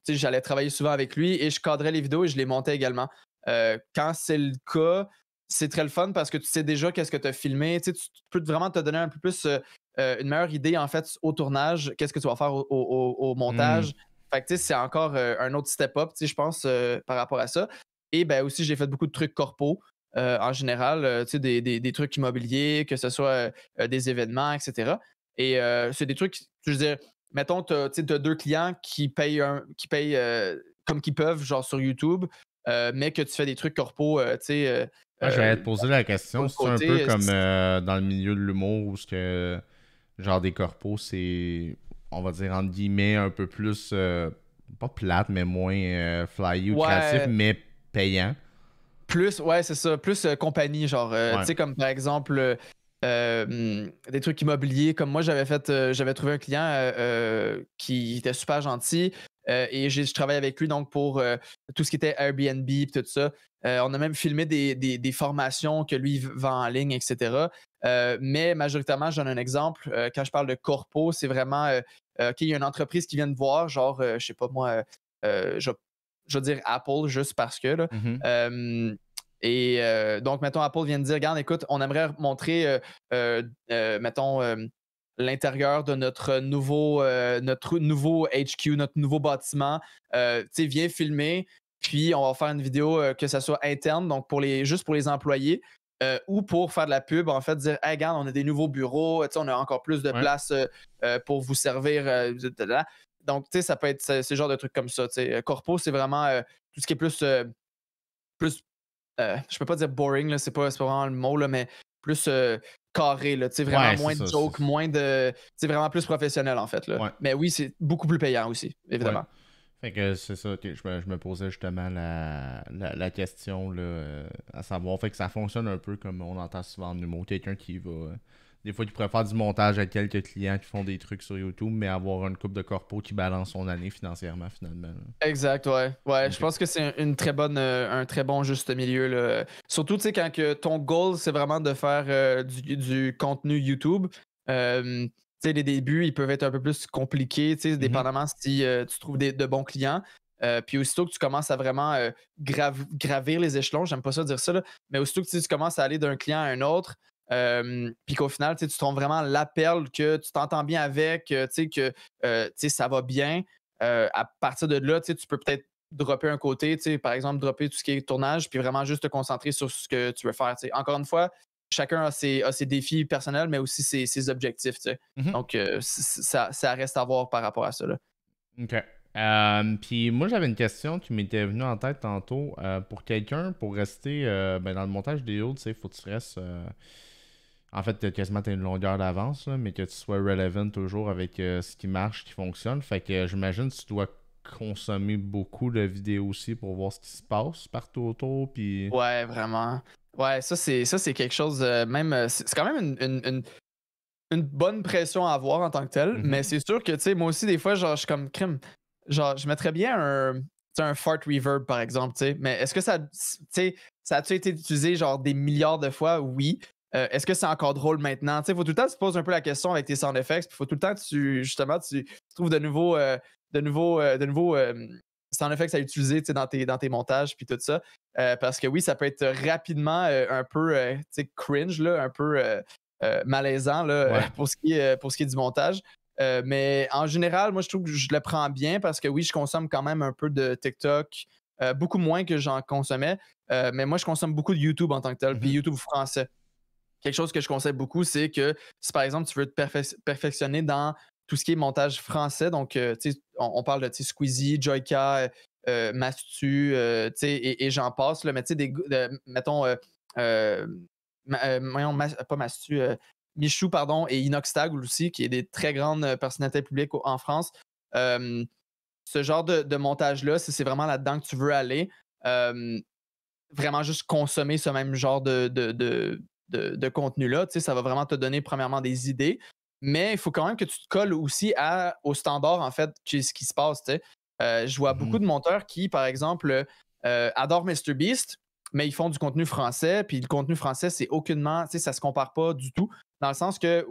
j'allais travailler souvent avec lui et je cadrais les vidéos et je les montais également. quand c'est le cas, c'est très le fun parce que tu sais déjà qu'est-ce que tu as filmé. Tu, peux vraiment te donner un peu plus euh, euh, une meilleure idée en fait au tournage, qu'est-ce que tu vas faire au, montage. Mmh. Fait c'est encore euh, un autre step-up, je pense, par rapport à ça. Et ben aussi, j'ai fait beaucoup de trucs corpo. en général, des, des, trucs immobiliers, que ce soit des événements, etc. Et c'est des trucs, je veux dire, mettons, tu as, deux clients qui payent, qui payent comme qu'ils peuvent, genre sur YouTube, mais que tu fais des trucs corpo, tu sais, je vais euh, te poser la question, c'est un peu comme euh, dans le milieu de l'humour où ce que genre des corpos, c'est on va dire entre guillemets un peu plus euh, pas plate, mais moins fly ou créatif, mais payant. Plus, ouais, c'est ça. Plus compagnie, genre, tu sais, comme par exemple, euh, des trucs immobiliers. Comme moi, j'avais fait, euh, j'avais trouvé un client euh, qui était super gentil et je travaille avec lui donc pour tout ce qui était Airbnb et tout ça. on a même filmé des, formations que lui vend en ligne, etc. mais majoritairement, j'en ai un exemple. quand je parle de corpo, c'est vraiment OK, il y a une entreprise qui vient de voir, genre, je sais pas moi, je, je veux dire Apple juste parce que là. Mm-hmm. Et euh, donc, mettons, Apple vient de dire, regarde, écoute, on aimerait montrer, euh, euh, mettons, l'intérieur de notre nouveau, notre nouveau HQ, notre nouveau bâtiment. tu sais, viens filmer, puis on va faire une vidéo que ça soit interne, donc pour les, juste pour les employés. ou pour faire de la pub, en fait, dire hey, regarde, on a des nouveaux bureaux, tu sais, on a encore plus de place pour vous servir. donc, tu sais, ça peut être ce, genre de trucs comme ça. sais. Corpo, c'est vraiment tout ce qui est plus, plus euh, je peux pas dire boring, c'est pas, vraiment le mot, mais plus euh, carré, là, vraiment moins de jokes, moins de. C'est vraiment plus professionnel en fait. Mais oui, c'est beaucoup plus payant aussi, évidemment. Fait que c'est ça, je, me, posais justement la, question là, euh, à savoir. Fait que ça fonctionne un peu comme on entend souvent en humour, quelqu'un qui va des fois, tu pourrais faire du montage à quelques clients qui font des trucs sur YouTube, mais avoir une coupe de corpo qui balance son année financièrement, finalement. Exact, ouais. Ouais, je pense que c'est une très bonne, euh, un très bon juste milieu. Là. Surtout, tu sais, quand que ton goal, c'est vraiment de faire euh, du, contenu YouTube, euh, tu sais, les débuts, ils peuvent être un peu plus compliqués, tu sais, mm-hmm. dépendamment si tu trouves des, de bons clients. puis aussitôt que tu commences à vraiment gravir les échelons, j'aime pas ça dire ça, mais aussitôt que tu commences à aller d'un client à un autre, euh, puis qu'au final, tu trouves vraiment la perle que tu t'entends bien avec, euh, sais que euh, ça va bien. à partir de là, tu peux peut-être dropper un côté, par exemple, dropper tout ce qui est tournage, puis vraiment juste te concentrer sur ce que tu veux faire. Encore une fois, chacun a ses, défis personnels, mais aussi ses, objectifs. Mm-hmm. Donc, ça, reste à voir par rapport à ça. OK. Puis moi, j'avais une question qui m'était venue en tête tantôt. pour quelqu'un, pour rester ben, dans le montage des autres, il faut que tu restes en fait, as quasiment une longueur d'avance, mais que tu sois relevant toujours avec euh, ce qui marche, qui fonctionne. Fait que euh, j'imagine que tu dois consommer beaucoup de vidéos aussi pour voir ce qui se passe partout autour. Puis... Ouais, vraiment. Ouais, ça c'est ça c'est quelque chose. même euh, c'est quand même une, bonne pression à avoir en tant que telle. Mhm. Mais c'est sûr que tu sais, moi aussi des fois, genre je suis comme crime. Genre je mettrais bien un un fart reverb par exemple, tu sais. Mais est-ce que ça, tu sais, ça a-tu été utilisé genre des milliards de fois? Oui. Euh, est-ce que c'est encore drôle maintenant? Il faut tout le temps que tu poses un peu la question avec tes sound effects. Il faut tout le temps que tu, justement, tu, trouves de nouveaux, euh, de euh, de sound effects à utiliser dans tes, dans tes montages puis tout ça. parce que oui, ça peut être rapidement un peu cringe, là, un peu malaisant pour, ce qui est, pour ce qui est du montage. mais en général, moi, je trouve que je le prends bien parce que oui, je consomme quand même un peu de TikTok, beaucoup moins que j'en consommais. mais moi, je consomme beaucoup de YouTube en tant que tel, puis mhm. YouTube français quelque chose que je conseille beaucoup, c'est que si par exemple tu veux te perfectionner dans tout ce qui est montage français, donc euh, on, on, parle de Squeezie, Joyka, euh, euh, Mastu, et, et j'en passe, là, mais tu sais, mettons, pas Mastu, Michou, pardon, et Tag, aussi, qui est des très grandes personnalités publiques en France. ce genre de, montage-là, si c'est vraiment là-dedans que tu veux aller, vraiment juste consommer ce même genre de de, contenu-là. Ça va vraiment te donner, premièrement, des idées, mais il faut quand même que tu te colles aussi à, au standard, en fait, de ce qui se passe. Euh, je vois beaucoup mmh de monteurs qui, par exemple, euh, adorent MrBeast, mais ils font du contenu français, puis le contenu français, c'est aucunement, tu sais, ça se compare pas du tout, dans le sens que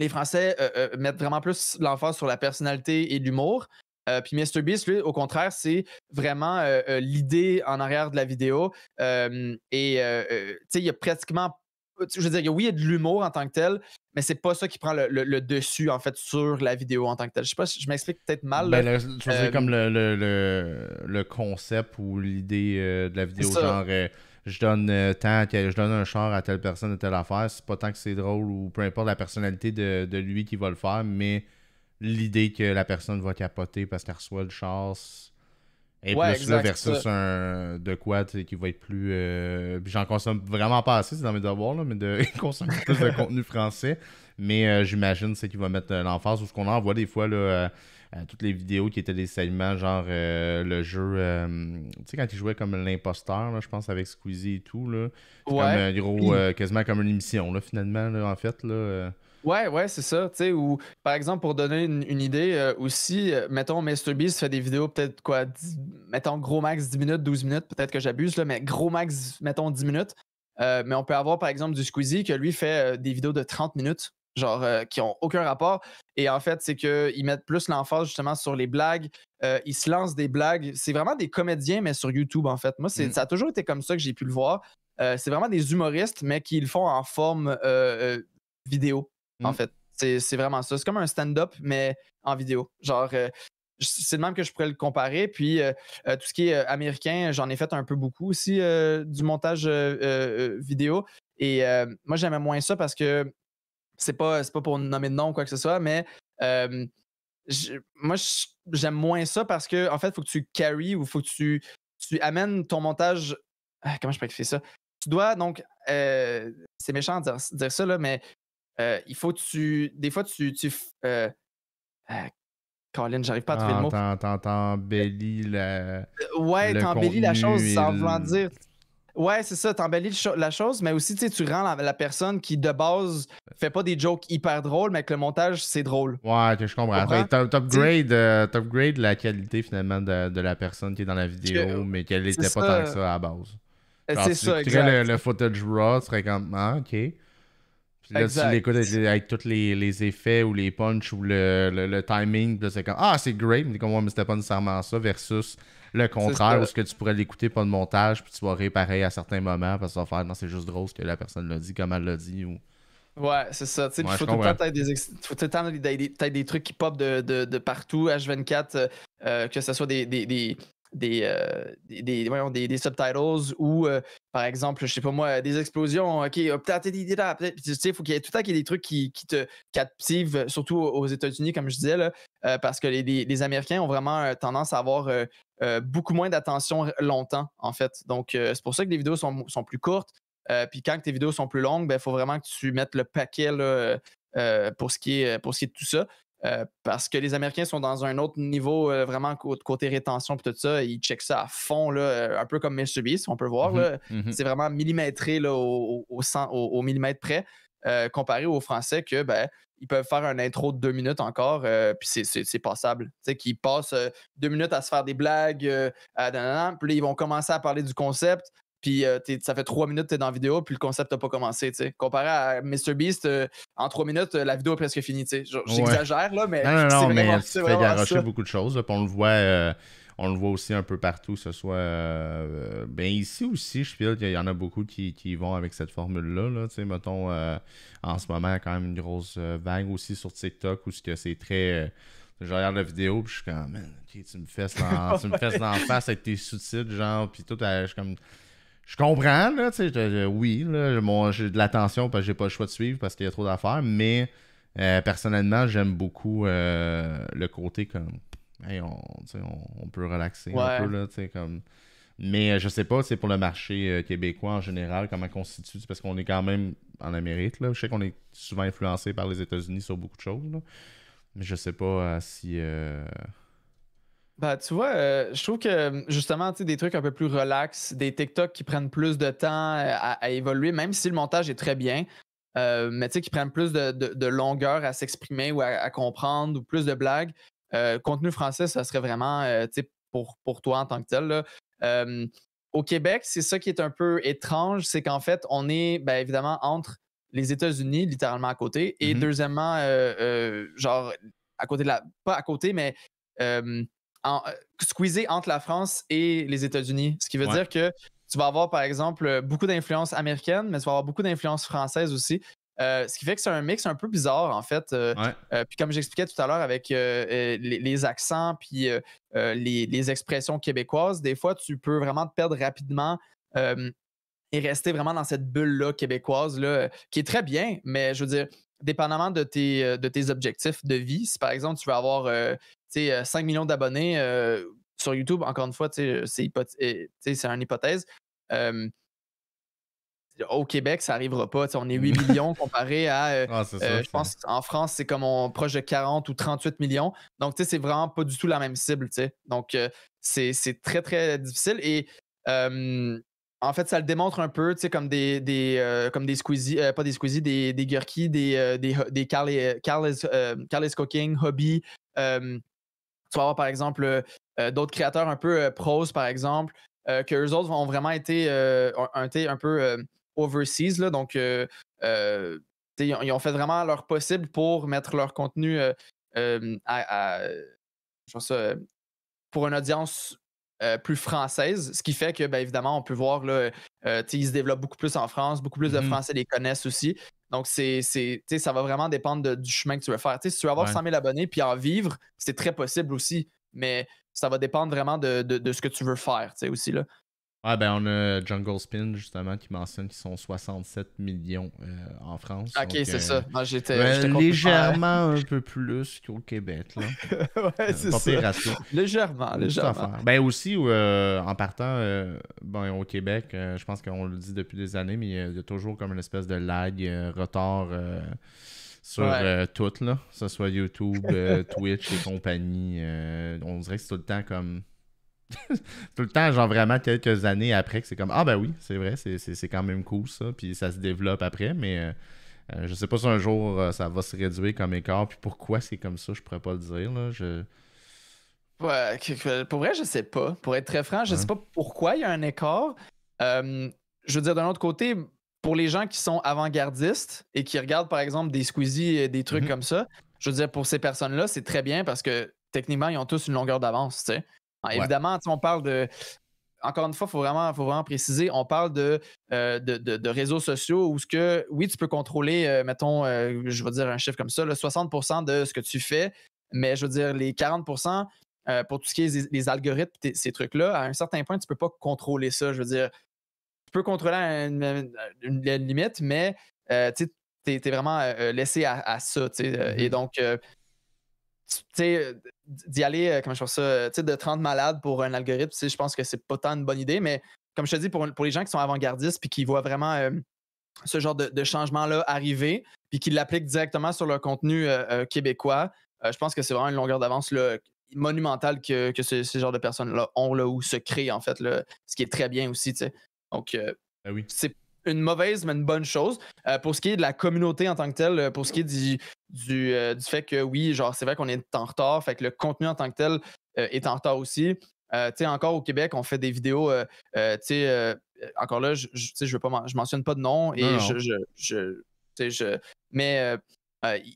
les Français euh, mettent vraiment plus l'emphase sur la personnalité et l'humour, euh, puis puis Beast, lui, au contraire, c'est vraiment euh, euh, l'idée en arrière de la vidéo. et il y a pratiquement. Je veux dire, oui, il y a de l'humour en tant que tel, mais c'est pas ça qui prend le, dessus, en fait, sur la vidéo en tant que tel. Je sais pas si je m'explique peut-être mal. Ben, le, je comme le, concept ou l'idée de la vidéo, genre je donne tant je donne un char à telle personne de telle affaire, c'est pas tant que c'est drôle ou peu importe la personnalité de, de, lui qui va le faire, mais l'idée que la personne va capoter parce qu'elle reçoit le chasse et plus là versus un de quoi qui va être plus euh, j'en consomme vraiment pas assez c'est dans mes devoirs là, mais de consommer plus de contenu français mais euh, j'imagine c'est qu'il va mettre euh, l'emphase ou ce qu'on en voit des fois là toutes les vidéos qui étaient des segments genre le jeu tu sais quand il jouait comme l'imposteur je pense avec Squeezie et tout là ouais. comme gros quasiment comme une émission là finalement en fait là Ouais, ouais, c'est ça. Tu sais, ou par exemple, pour donner une, idée euh, aussi, euh, mettons, MrBeast fait des vidéos peut-être quoi, mettons, gros max 10 minutes, 12 minutes, peut-être que j'abuse, là, mais gros max, mettons, 10 minutes. Euh, mais on peut avoir par exemple du Squeezie que lui fait des vidéos de 30 minutes, genre qui n'ont aucun rapport. Et en fait, c'est qu'ils mettent plus l'emphase justement sur les blagues, ils se lancent des blagues. C'est vraiment des comédiens, mais sur YouTube en fait. Moi, mm. ça a toujours été comme ça que j'ai pu le voir. c'est vraiment des humoristes, mais qui le font en forme vidéo en mm. fait. C'est vraiment ça. C'est comme un stand-up, mais en vidéo. Genre, euh, c'est le même que je pourrais le comparer. Puis, euh, euh, tout ce qui est américain, j'en ai fait un peu beaucoup aussi du montage vidéo. Et moi, j'aimais moins ça parce que c'est pas, pas pour nommer de nom ou quoi que ce soit, mais moi, j'aime moins ça parce que, en fait, il faut que tu carry ou faut que tu, tu amènes ton montage. Ah, comment je peux expliquer ça? Tu dois donc. c'est méchant de dire, dire, ça, là, mais euh, il faut que tu. Des fois, tu. tu euh, ah, Colin, j'arrive pas à trouver ah, le mot. T'embellis la. Euh, ouais, t'embellis la chose sans vouloir dire. Ouais, c'est ça, t'embellis la chose, mais aussi tu rends la, personne qui de base fait pas des jokes hyper drôles, mais que le montage c'est drôle. Ouais, que je comprends. T'upgrades euh, la qualité finalement de, la personne qui est dans la vidéo, mais qu'elle était pas ça. tant que ça à la base. C'est ça, tu exact. Le, footage raw, fréquemment, comme, ah, ok là, tu l'écoutes avec, tous les, les, effets ou les punchs ou le, le, timing. de c'est comme Ah, c'est great. Mais comme, mais c'était pas nécessairement ça. Versus le contraire, où ce que tu pourrais l'écouter, pas de montage. Puis tu vas réparer à certains moments. Parce que ça va faire Non, c'est juste drôle ce que la personne l'a dit, comme elle l'a dit. Ou... Ouais, c'est ça. Il faut, tout le temps des, trucs qui popent de, partout, H24, euh, que ce soit des, euh, des, des, subtitles ou, euh, par exemple, je sais pas moi, des explosions, ok, peut-être, tu sais, faut qu'il y ait tout le temps qu'il y ait des trucs qui, qui te captivent, surtout aux États-Unis, comme je disais, euh, parce que les, Américains ont vraiment tendance à avoir beaucoup moins d'attention longtemps, en fait. Donc, c'est pour ça que les vidéos sont, plus courtes. Puis quand tes vidéos sont plus longues, il ben, faut vraiment que tu mettes le paquet pour, ce qui est, pour ce qui est de tout ça. Euh, parce que les Américains sont dans un autre niveau, euh, vraiment côté rétention et tout ça. Ils checkent ça à fond, là, euh, un peu comme Mr. Beast, on peut voir. Mhm, mhm. C'est vraiment millimétré au, au, millimètre près, comparé aux Français que ben, ils peuvent faire un intro de deux minutes encore, puis c'est passable. sais qu'ils passent deux minutes à se faire des blagues, à, puis ils vont commencer à parler du concept puis euh, ça fait trois minutes que t'es dans la vidéo, puis le concept n'a pas commencé, tu sais. Comparé à MrBeast, Beast, euh, en trois minutes, euh, la vidéo est presque finie, tu sais. J'exagère, là, mais... non, tu fais garocher beaucoup de choses, puis on le voit... On voit aussi un peu partout, ce soit. ben ici aussi, je pense qu'il y en a beaucoup qui, vont avec cette formule-là. Là, sais. mettons, en ce moment, quand même une grosse vague aussi sur TikTok où c'est très je regarde la vidéo puis je suis comme tu me fesses face avec tes sous-titres genre puis tout je suis comme je comprends, oui, là, j'ai de l'attention parce que j'ai pas le choix de suivre parce qu'il y a trop d'affaires, mais euh, personnellement, j'aime beaucoup euh, le côté comme, on, peut relaxer un peu, là, comme... Mais euh, je sais pas, c'est pour le marché québécois en général, comment constitue, parce qu'on est quand même en Amérique, là. Je sais qu'on est souvent influencé par les États-Unis sur beaucoup de choses, Mais je sais pas si... Bah, tu vois, euh, je trouve que euh, justement, tu sais, des trucs un peu plus relax, des TikTok qui prennent plus de temps euh, à, évoluer, même si le montage est très bien, mais tu sais, qui prennent plus de, longueur à s'exprimer ou à, comprendre ou plus de blagues. contenu français, ça serait vraiment, tu pour, toi en tant que tel. Là. au Québec, c'est ça qui est un peu étrange, c'est qu'en fait, on est, ben, évidemment, entre les États-Unis, littéralement à côté, et mmh deuxièmement, genre, à côté de la. Pas à côté, mais. Euh, squeezé entre la France et les États-Unis. Ce qui veut dire que tu vas avoir, par exemple, euh, beaucoup d'influence américaine, mais tu vas avoir beaucoup d'influence française aussi. Euh, ce qui fait que c'est un mix un peu bizarre, en fait. puis comme j'expliquais tout à l'heure avec les, accents, puis les, expressions québécoises, des fois, tu peux vraiment te perdre rapidement et rester vraiment dans cette bulle-là québécoise, là, qui est très bien, mais je veux dire, dépendamment de tes, de tes objectifs de vie, si par exemple tu veux avoir 5 euh, millions d'abonnés euh, sur YouTube, encore une fois, c'est une hypothèse. au Québec, ça n'arrivera pas. on est 8 millions comparé à. Euh, ah, je pense qu'en France, c'est comme on proche de 40 ou 38 millions. Donc, c'est vraiment pas du tout la même cible. Donc, c'est très, très difficile. Et en fait, ça le démontre un peu, comme des, des comme des Squeezie, pas des Squeezie, des, des des, Cooking, Hobby, tu vas avoir, par exemple, euh, euh, d'autres créateurs un peu euh, pros, par exemple, que eux autres ont vraiment été un, peu overseas. Là, donc, ils ont, fait vraiment leur possible pour mettre leur contenu pour une audience plus française. Ce qui fait que, ben, évidemment, on peut voir, là, ils se développent beaucoup plus en France, beaucoup plus de mmh Français les connaissent aussi. Donc, c'est, ça va vraiment dépendre du chemin que tu veux faire. si tu veux avoir 100 000 abonnés puis en vivre, c'est très possible aussi, mais ça va dépendre vraiment de, de, ce que tu veux faire aussi. Là. Ouais, ah, ben on a Jungle Spin justement qui mentionne qu'ils sont 67 millions euh, en France. Ok, c'est euh, ça. Ah, j'étais ben, légèrement un peu plus qu'au Québec là. ouais, euh, c'est ça. Légèrement, légèrement. Ben aussi en partant ben, au Québec, je pense qu'on le dit depuis des années, mais il y, a toujours comme une espèce de lag, retard sur tout, là, que ce soit YouTube, Twitch et compagnie. on dirait que c'est tout le temps comme tout le temps, genre vraiment quelques années après, que c'est comme Ah ben oui, c'est vrai, c'est quand même cool ça, puis ça se développe après, mais euh, euh, je sais pas si un jour euh, ça va se réduire comme écart, puis pourquoi c'est comme ça, je pourrais pas le dire. Là, je... pour vrai, je sais pas. Pour être très franc, je sais pas pourquoi il y a un écart. je veux dire, d'un autre côté, pour les gens qui sont avant-gardistes et qui regardent par exemple des squeezies et des trucs mm-hmm. comme ça, je veux dire, pour ces personnes-là, c'est très bien parce que techniquement, ils ont tous une longueur d'avance, tu sais. Ah, évidemment, on parle de. Encore une fois, il faut vraiment, faut vraiment préciser, on parle euh, de, de, réseaux sociaux où ce que, oui, tu peux contrôler, euh, mettons, euh, je vais dire un chiffre comme ça, le 60% de ce que tu fais, mais je veux dire, les 40%, pour tout ce qui est les, algorithmes, ces trucs-là, à un certain point, tu ne peux pas contrôler ça. Je veux dire, tu peux contrôler une, limite, mais tu es, vraiment laissé à, ça. Et mhm. donc, d'y aller, euh, comment je pense ça, euh, de 30 malades pour un algorithme, je pense que c'est pas tant une bonne idée, mais comme je te dis, pour, pour les gens qui sont avant-gardistes puis qui voient vraiment euh, ce genre de, changement-là arriver, puis qui l'appliquent directement sur leur contenu québécois, je pense que c'est vraiment une longueur d'avance monumentale que, que ce, genre de personnes-là ont là, ou se créent, en fait, là, ce qui est très bien aussi. sais Donc, ben oui. c'est une mauvaise, mais une bonne chose. Euh, pour ce qui est de la communauté en tant que telle, euh, pour ce qui est du, euh, du, fait que oui, genre, c'est vrai qu'on est en retard, fait que le contenu en tant que tel est en retard aussi. tu encore au Québec, on fait des vidéos, encore là, je, ne je je mentionne pas de nom et je, mais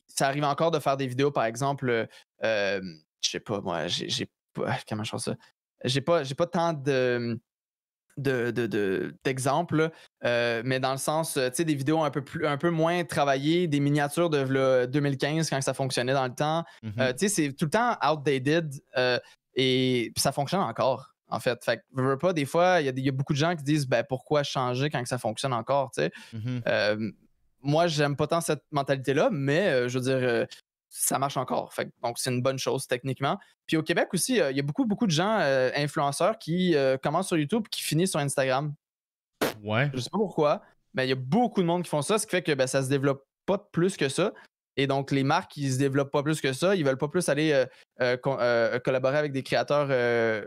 ça arrive encore de faire des vidéos, par exemple, je sais pas, moi, j'ai pas, comment je ça, j'ai pas, j'ai pas tant de d'exemples, euh, mais dans le sens, euh, tu sais, des vidéos un peu, plus, un peu moins travaillées, des miniatures de 2015 quand ça fonctionnait dans le temps. Mm-hmm. Euh, tu sais, c'est tout le temps outdated et ça fonctionne encore, en fait. Fait pas, des fois, il y, a beaucoup de gens qui disent, ben, pourquoi changer quand ça fonctionne encore, tu sais. Mm-hmm. moi, j'aime pas tant cette mentalité-là, mais je veux dire, ça marche encore. donc, c'est une bonne chose techniquement. Puis au Québec aussi, euh, il y a beaucoup, beaucoup de gens euh, influenceurs qui euh, commencent sur YouTube qui finissent sur Instagram. Ouais. Je sais pas pourquoi, mais il y a beaucoup de monde qui font ça, ce qui fait que ça ben, ça se développe pas plus que ça. Et donc, les marques, ils se développent pas plus que ça. Ils veulent pas plus aller collaborer avec des créateurs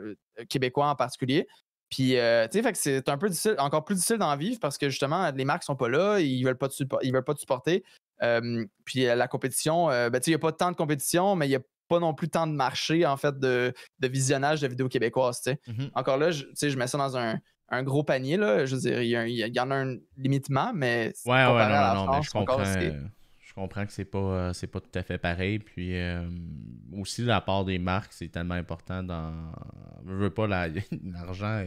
québécois en particulier. Puis, tu sais, c'est un peu difficile, encore plus difficile d'en vivre parce que justement, les marques sont pas là, ils veulent pas, ils veulent pas te supporter puis la compétition, ben, il n'y a pas tant de compétition, mais il n'y a pas non plus tant de marché en fait de, visionnage de vidéos québécoises. Mmh Encore là, je, je mets ça dans un, gros panier. Je veux dire, il y, en a un limitement, mais c'est à la France, je, comprends, que c'est pas, euh, pas tout à fait pareil. Puis aussi, la part des marques, c'est tellement important dans. Je veux pas, l'argent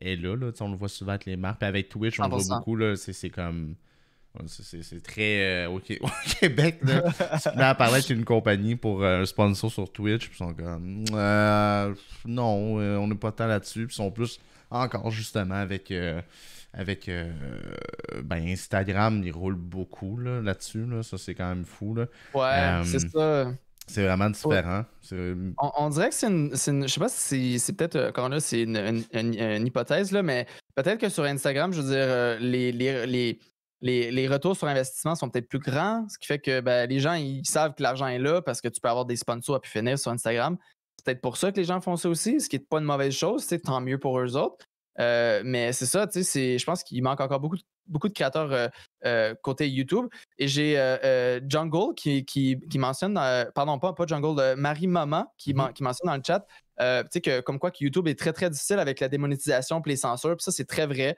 est, là, On le voit souvent avec les marques. avec Twitch, on le voit beaucoup. C'est, comme c'est très. Euh, au Québec, là. tu à parler une compagnie pour euh, un sponsor sur Twitch, puis sont comme. Euh, non, euh, on n'est pas tant là-dessus. Puis sont plus encore, justement, avec. avec ben Instagram, ils roulent beaucoup là-dessus. Ça, c'est quand même fou. Ouais, c'est ça. C'est vraiment différent. On, dirait que c'est une, une, Je sais pas si c'est peut-être. Quand là, c'est une, hypothèse, là, mais peut-être que sur Instagram, je veux dire, les, les les, retours sur investissement sont peut-être plus grands, ce qui fait que ben, les gens ils savent que l'argent est là parce que tu peux avoir des sponsors à pu finir sur Instagram. C'est peut-être pour ça que les gens font ça aussi, ce qui n'est pas une mauvaise chose, tant mieux pour eux autres. Euh, mais c'est ça, je pense qu'il manque encore beaucoup, beaucoup de créateurs euh, euh, côté YouTube. Et j'ai Jungle qui, qui, mentionne, pardon, pas, pas Jungle, Marie Maman qui, mm-hmm. qui, mentionne dans le chat, que, comme quoi que YouTube est très, très difficile avec la démonétisation et les censures. Puis ça, c'est très vrai.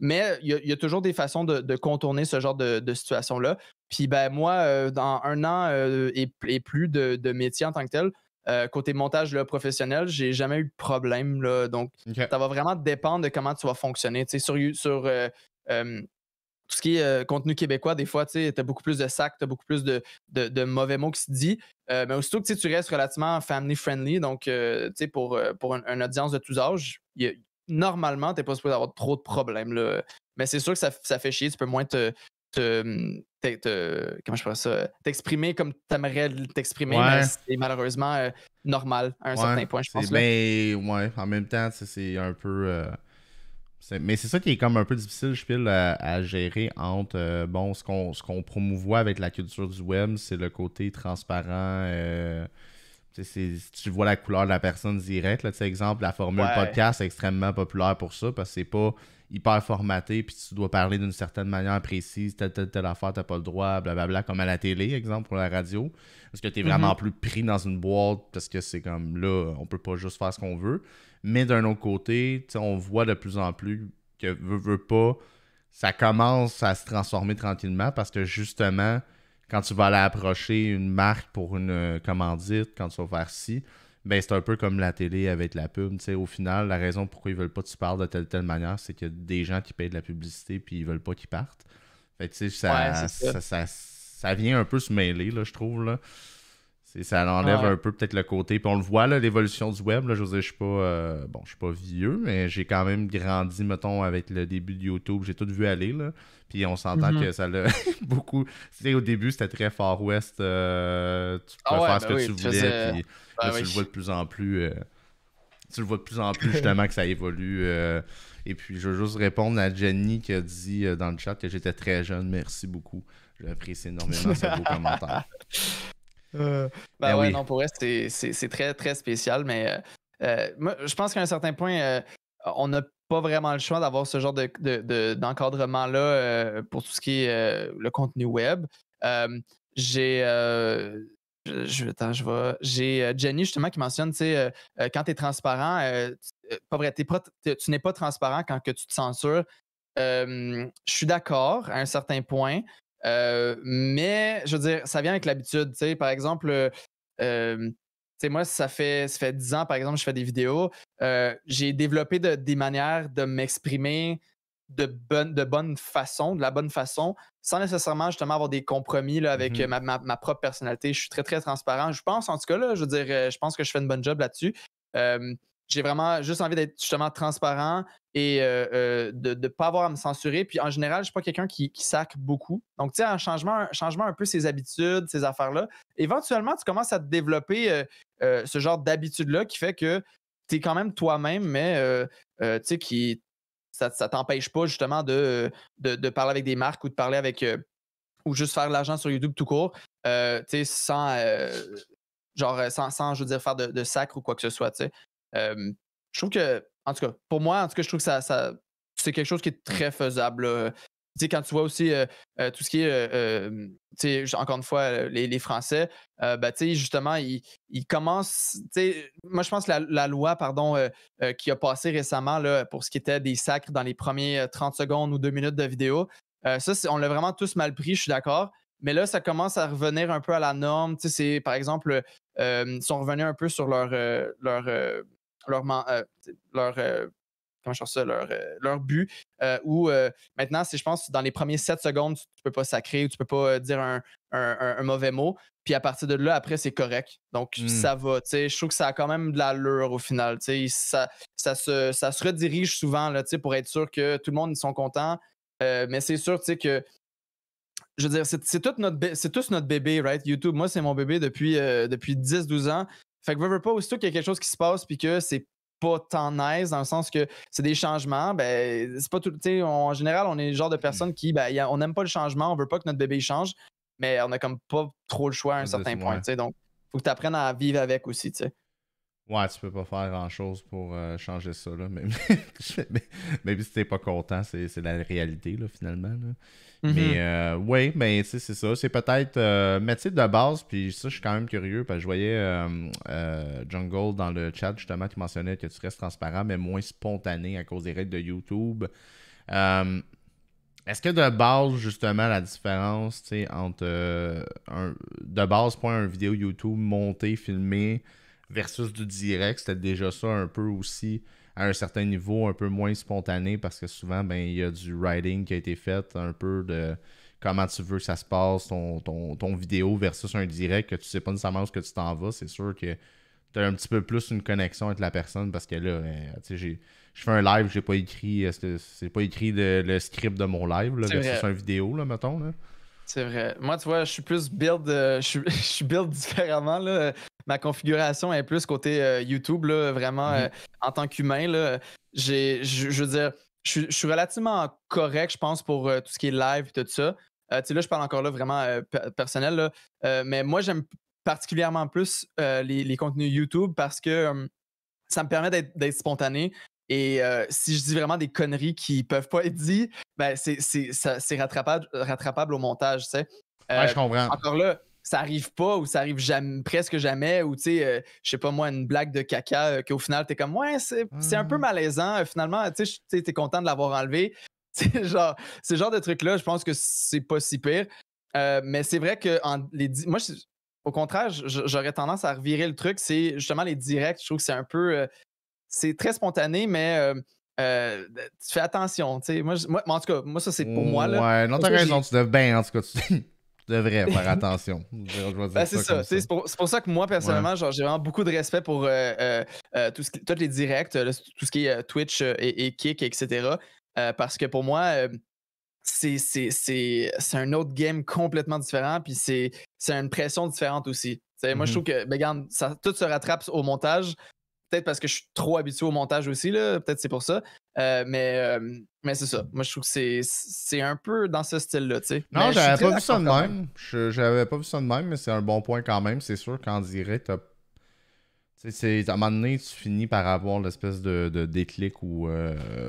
Mais il y, a toujours des façons de, contourner ce genre de, situation-là. Puis ben moi, dans un an et, plus de, métier en tant que tel, côté montage là, professionnel, j'ai jamais eu de problème. donc, ça va vraiment dépendre de comment tu vas fonctionner. sur sur tout ce qui est contenu québécois, des fois, tu as beaucoup plus de sacs, tu as beaucoup plus de, mauvais mots qui se disent. mais aussitôt que tu restes relativement family friendly, donc pour, pour une, audience de tous âges, il normalement, t'es pas supposé avoir trop de problèmes. Mais c'est sûr que ça, fait chier. Tu peux moins te. te, comment je pourrais ça? T'exprimer comme tu aimerais t'exprimer, mais c'est malheureusement euh, normal à un certain point, je pense. Mais ouais, en même temps, c'est un peu. Euh, mais c'est ça qui est comme un peu difficile, je pile, à, gérer entre euh, bon, ce qu'on promouvoit avec la culture du web, c'est le côté transparent tu vois la couleur de la personne directe. Là, exemple, la formule podcast est extrêmement populaire pour ça parce que c'est pas hyper formaté puis tu dois parler d'une certaine manière précise, telle, telle, telle affaire, t'as pas le droit, blablabla, comme à la télé, exemple, pour la radio. Parce que tu es mm-hmm. vraiment plus pris dans une boîte parce que c'est comme là, on peut pas juste faire ce qu'on veut. Mais d'un autre côté, on voit de plus en plus que veut, veut pas, ça commence à se transformer tranquillement parce que justement, quand tu vas aller approcher une marque pour une euh, commandite, quand tu vas faire ci, ben c'est un peu comme la télé avec la pub. sais, au final, la raison pourquoi ils veulent pas que tu parles de telle telle manière, c'est que des gens qui payent de la publicité puis ils veulent pas qu'ils partent. Fait ça, ça, vient un peu se mêler, là, je trouve. Là ça enlève un peu peut-être le côté. Puis on le voit, l'évolution du web. Là, je ne suis pas euh, bon, je suis pas vieux, mais j'ai quand même grandi, mettons, avec le début de YouTube. J'ai tout vu aller. Là. Puis on s'entend mm-hmm. que ça l'a beaucoup. c'est au début, c'était très Far West. Euh, tu ah pouvais faire ce ben que tu voulais. Puis ah tu le vois de plus en plus. Euh, tu le vois de plus en plus justement que ça évolue. et puis je veux juste répondre à Jenny qui a dit dans le chat que j'étais très jeune. Merci beaucoup. J'apprécie énormément ces beaux commentaires. Euh, ben, ben oui. non, pour vrai, c'est très, très spécial, mais euh, euh, je pense qu'à un certain point, on n'a pas vraiment le choix d'avoir ce genre d'encadrement-là pour tout ce qui est le contenu web. J'ai. attends, J'ai Jenny justement qui mentionne, tu sais, quand tu es transparent, pas vrai, tu n'es pas transparent quand que tu te censures. je suis d'accord à un certain point. Euh, mais je veux dire, ça vient avec l'habitude. Par exemple, euh, euh moi, ça fait, ça fait 10 ans, par exemple, je fais des vidéos. Euh, j'ai développé des manières de m'exprimer de bonne, de façon, de la bonne façon, sans nécessairement justement avoir des compromis là, avec mmh ma, propre personnalité. Je suis très, très transparent. Je pense, en tout cas, là, je veux dire, je pense que je fais une bonne job là-dessus j'ai vraiment juste envie d'être justement transparent et euh, euh, de ne pas avoir à me censurer. Puis en général, je ne suis pas quelqu'un qui, qui sac beaucoup. Donc, tu sais, un changement, changement un peu ses habitudes, ces affaires-là, éventuellement, tu commences à développer euh, ce genre d'habitude-là qui fait que tu es quand même toi-même, mais tu sais, qui ça ne t'empêche pas justement de, de, parler avec des marques ou de parler avec. ou juste faire de l'argent sur YouTube tout court, tu sais, sans, genre sans, je veux dire, faire de, sacre ou quoi que ce soit. tu sais je trouve que, en tout cas, pour moi, en tout cas, je trouve que ça, ça c'est quelque chose qui est mmh. très faisable. Tu sais, quand tu vois aussi tout ce qui est, encore une fois, les, les Français, ben, tu sais, justement, ils, ils commencent, moi je pense que la, loi, pardon, qui a passé récemment là, pour ce qui était des sacres dans les premiers 30 secondes ou 2 minutes de vidéo, ça, on l'a vraiment tous mal pris, je suis d'accord. Mais là, ça commence à revenir un peu à la norme. Tu sais, par exemple, ils sont revenus un peu sur leur, leur leur, euh, leur euh, comment euh, leur, but. Euh, maintenant, si je pense dans les premiers 7 secondes, tu, ne peux pas sacrer tu ne peux pas dire un, mauvais mot. Puis à partir de là, après, c'est correct. Donc hmm. ça va. Je trouve que ça a quand même de l'allure au final. Ça, ça, se, ça se redirige souvent là, pour être sûr que tout le monde est content. contents. mais c'est sûr que. Je veux dire, c'est, notre tous notre bébé, right? YouTube, moi, c'est mon bébé depuis, depuis 10-12 ans. Fait que, veux, veux pas, aussi qu'il y a quelque chose qui se passe, puis que c'est pas tant nice dans le sens que c'est des changements ben c'est pas tout tu en général on est le genre de personne qui ben on n'aime pas le changement on veut pas que notre bébé change mais on a comme pas trop le choix à un certain point tu sais donc faut que tu apprennes à vivre avec aussi tu sais Ouais, tu peux pas faire grand chose pour euh, changer ça. Là. Même, même si t'es pas content, c'est, la réalité là, finalement. Là. Mm-hmm. Mais euh, oui, mais c'est ça. C'est peut-être. Euh, mais tu sais, de base, puis ça, je suis quand même curieux parce que je voyais Jungle dans le chat justement qui mentionnait que tu restes transparent mais moins spontané à cause des règles de YouTube. Est-ce que de base, justement, la différence tu sais, entre un, de base, point, un vidéo YouTube montée, filmée versus du direct, c'était déjà ça un peu aussi à un certain niveau, un peu moins spontané parce que souvent, ben, il y a du writing qui a été fait, un peu de comment tu veux que ça se passe, ton, ton, vidéo versus un direct que tu sais pas nécessairement où ce que tu t'en vas. C'est sûr que tu as un petit peu plus une connexion avec la personne parce que là, ben, tu sais, je fais un live, j'ai pas écrit, euh, c'est pas écrit le script de mon live, là, versus un vidéo, là, mettons. Là. C'est vrai. Moi, tu vois, je suis plus build, euh, je, suis, build différemment. Là. Ma configuration est plus côté euh, YouTube, vraiment, mhm. euh, en tant qu'humain. Je, je veux dire, je, suis relativement correct, je pense, pour tout ce qui est live et tout ça. tu sais, là, je parle encore là vraiment personnel. Là. mais moi, j'aime particulièrement plus les, contenus YouTube parce que ça me permet d'être spontané. Et si je dis vraiment des conneries qui peuvent pas être dites, ben, c'est rattrapable, rattrapable au montage, tu sais. je euh, comprends. Encore là, ça arrive pas ou ça arrive jamais, presque jamais ou tu sais, euh, je sais pas moi, une blague de caca euh, qu'au final es comme ouais, c'est un peu hmm. malaisant. finalement, tu sais, t'es content de l'avoir enlevé. genre, ce genre de trucs là je pense que c'est pas si pire. mais c'est vrai que les moi, au contraire, j'aurais tendance à revirer le truc. C'est justement les directs. Je trouve que c'est un peu. c'est très spontané, mais euh, tu fais attention. Tu sais, moi, moi, en tout cas, moi, ça, c'est pour moi. Là, ouais, non, t'as raison. Tu devrais, ben, en tout cas, tu, devrais faire attention. Ben, c'est ça. c'est pour, ça que moi, personnellement, j'ai vraiment beaucoup de respect pour euh, euh, tout ce tous les directs, tout ce qui est Twitch et, Kick, etc. parce que pour moi, c'est un autre game complètement différent, puis c'est une pression différente aussi. Moi, je mmh trouve que, ben, regarde, ça, tout se rattrape au montage, peut-être parce que je suis trop habitué au montage aussi, peut-être c'est pour ça. Euh, mais euh, mais c'est ça. Moi, je trouve que c'est un peu dans ce style-là, Non, j'avais pas vu ça de même. J'avais pas vu ça de même, mais c'est un bon point quand même. C'est sûr qu'en direct, c'est à un moment donné, tu finis par avoir l'espèce de, déclic où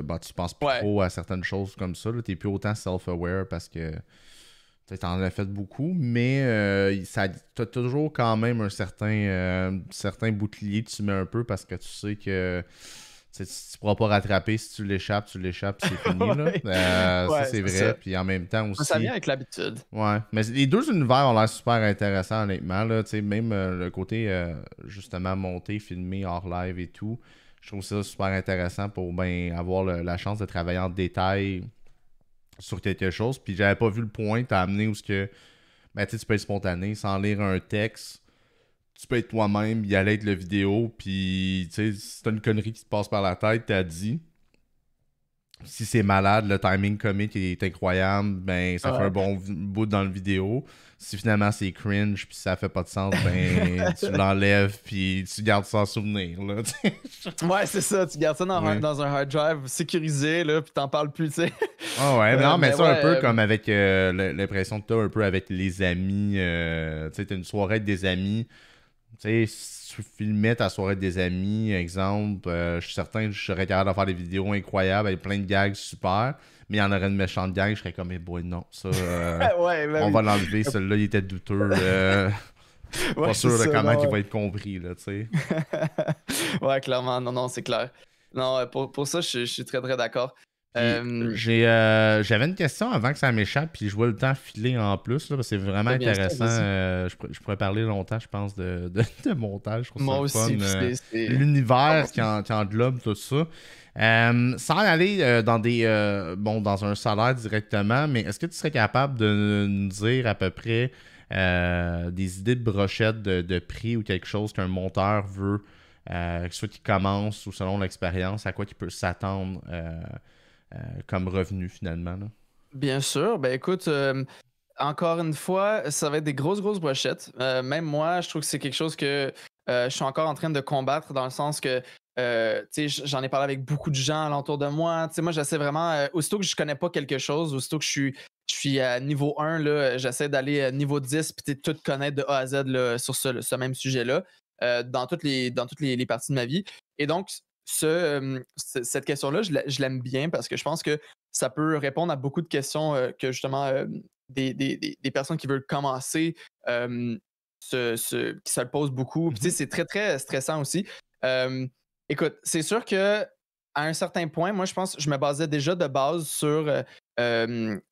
bah, tu penses pas trop à certaines choses comme ça. T'es plus autant self-aware parce que tu en as fait beaucoup, mais euh, tu as toujours quand même un euh, certain, bouclier que tu mets un peu parce que tu sais que tu ne pourras pas rattraper. Si tu l'échappes, tu l'échappes, c'est fini. Euh, ça, c'est vrai. Puis en même temps aussi. Ça vient avec l'habitude. Ouais. Mais les deux univers ont l'air super intéressants, honnêtement. Même le côté, justement, monté, filmé, hors live et tout. Je trouve ça super intéressant pour ben, avoir la chance de travailler en détail sur quelque chose. Puis j'avais pas vu le point t'as amené où ce que. Ben, tu peux être spontané sans lire un texte. Tu peux être toi-même, y aller avec la vidéo, puis tu sais, si t'as une connerie qui te passe par la tête, t'as dit. Si c'est malade, le timing comique est incroyable, ben ça ah fait un bon bout dans le vidéo si finalement c'est cringe puis ça fait pas de sens, ben tu l'enlèves puis tu gardes ça en souvenir. ouais, c'est ça, tu gardes ça dans, un, dans, un, hard drive sécurisé, là, puis t'en parles plus, tu sais. Ah oh ouais, mais euh, non, mais, ça un peu euh, comme avec euh, l'impression que t'as un peu avec les amis. tu sais, t'as une soirée avec des amis. Tu sais, filmer ta soirée des amis, exemple, euh, je suis certain que je serais capable de faire des vidéos incroyables avec plein de gags super, mais il y en aurait une méchante gang, je serais comme, mais boy, non, ça, euh, ben on va l'enlever, celui-là, il était douteux. Euh, pas sûr de comment il va être compris, là, tu sais. ouais, clairement, non, non, c'est clair. Non, pour, pour ça, je suis très, très d'accord. Euh, euh, j'ai, euh, j'avais une question avant que ça m'échappe, puis je vois le temps filer en plus, parce que c'est vraiment intéressant. je, pourrais parler longtemps, je pense, de, montage. Moi aussi, c'est, l'univers ah, qui, englobe tout ça. sans aller dans des bon dans un salaire directement, mais est-ce que tu serais capable de nous dire à peu près des idées de brochettes de, prix ou quelque chose qu'un monteur veut, que ce soit qui commence ou selon l'expérience, à quoi il peut s'attendre euh, comme revenu finalement. Bien sûr. Ben écoute, euh, encore une fois, ça va être des grosses, grosses brochettes. Euh, même moi, je trouve que c'est quelque chose que je suis encore en train de combattre dans le sens que j'en ai parlé avec beaucoup de gens alentour de moi. moi, j'essaie vraiment, aussitôt que je connais pas quelque chose, aussitôt que je suis, je suis à niveau 1, j'essaie d'aller à niveau 10, puis tout connaître de A à Z sur ce, même sujet-là, dans toutes, les, dans toutes les, parties de ma vie. Et donc, cette question-là, je l'aime bien parce que je pense que ça peut répondre à beaucoup de questions que justement des, personnes qui veulent commencer se, qui se posent beaucoup. Mmh c'est très, très stressant aussi. écoute, c'est sûr que à un certain point, moi, je pense je me basais déjà de base sur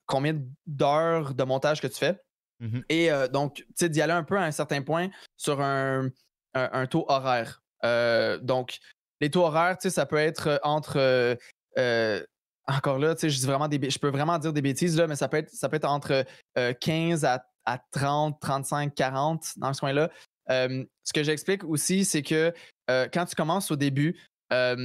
combien d'heures de montage que tu fais. Mmh Et donc, tu sais, d'y aller un peu à un certain point sur un, un taux horaire. donc, les taux horaires, ça peut être euh, entre. Euh, euh, encore là, je, vraiment je peux vraiment dire des bêtises, là, mais ça peut être, ça peut être entre 15 à, 30, 35, 40 dans ce coin-là. ce que j'explique aussi, c'est que quand tu commences au début, en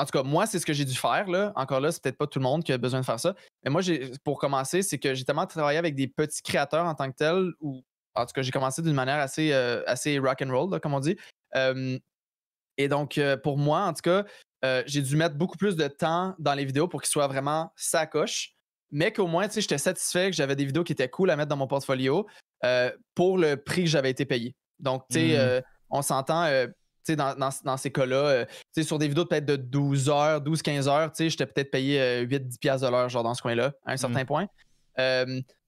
tout cas, moi, c'est ce que j'ai dû faire. Là. Encore là, c'est peut-être pas tout le monde qui a besoin de faire ça. Mais moi, pour commencer, c'est que j'ai tellement travaillé avec des petits créateurs en tant que tel, ou en tout cas, j'ai commencé d'une manière assez, assez rock and roll, comme on dit. Et donc, euh, pour moi, en tout cas, euh, j'ai dû mettre beaucoup plus de temps dans les vidéos pour qu'ils soient vraiment sacoches, Mais qu'au moins, tu sais, j'étais satisfait que j'avais des vidéos qui étaient cool à mettre dans mon portfolio euh, pour le prix que j'avais été payé. Donc, tu sais, mmh. on s'entend. tu dans, dans, ces cas-là, tu sais, sur des vidéos peut-être de 12 heures, 12, 15 heures, tu sais, j'étais peut-être payé 8, 10 de l'heure, genre dans ce coin-là, à un certain mmh. point.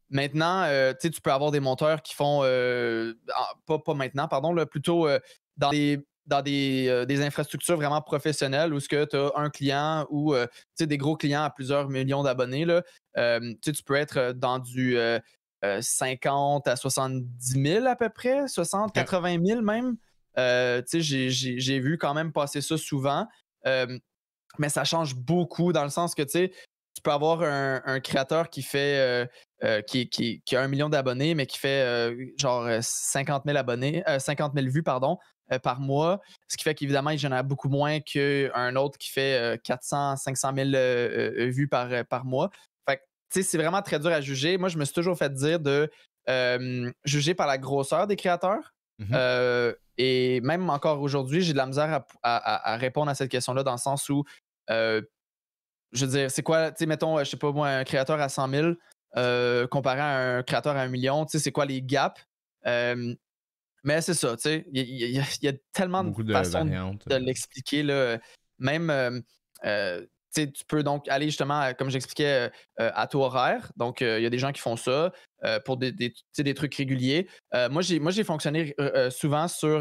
Maintenant, tu sais, tu peux avoir des monteurs qui font, pas, maintenant, pardon, là, plutôt dans des dans des, euh, des, infrastructures vraiment professionnelles où tu as un client ou euh, des gros clients à plusieurs millions d'abonnés, euh, tu peux être dans du 50 à 70 000 à peu près, 60, 80 000 même. J'ai, vu quand même passer ça souvent, mais ça change beaucoup dans le sens que tu peux avoir un, créateur qui fait qui, qui, a un million d'abonnés, mais qui fait genre 50 000, abonnés, 50 vues, pardon, euh, par mois, ce qui fait qu'évidemment, il a beaucoup moins qu'un autre qui fait 400, 500 000 vues par, euh, par mois. Fait que, c'est vraiment très dur à juger. Moi, je me suis toujours fait dire de juger par la grosseur des créateurs. Mmh euh, et même encore aujourd'hui, j'ai de la misère à, répondre à cette question-là dans le sens où je veux dire, c'est quoi, tu sais, mettons, je sais pas moi, un créateur à 100 000 comparé à un créateur à un million, tu sais, c'est quoi les gaps? Mais c'est ça, il y, a tellement de, façons de l'expliquer. Même, euh, tu peux donc aller justement, euh, comme j'expliquais, euh, à taux horaire. Donc, il y a des gens qui font ça pour des, trucs réguliers. moi, j'ai, moi, j'ai fonctionné souvent sur,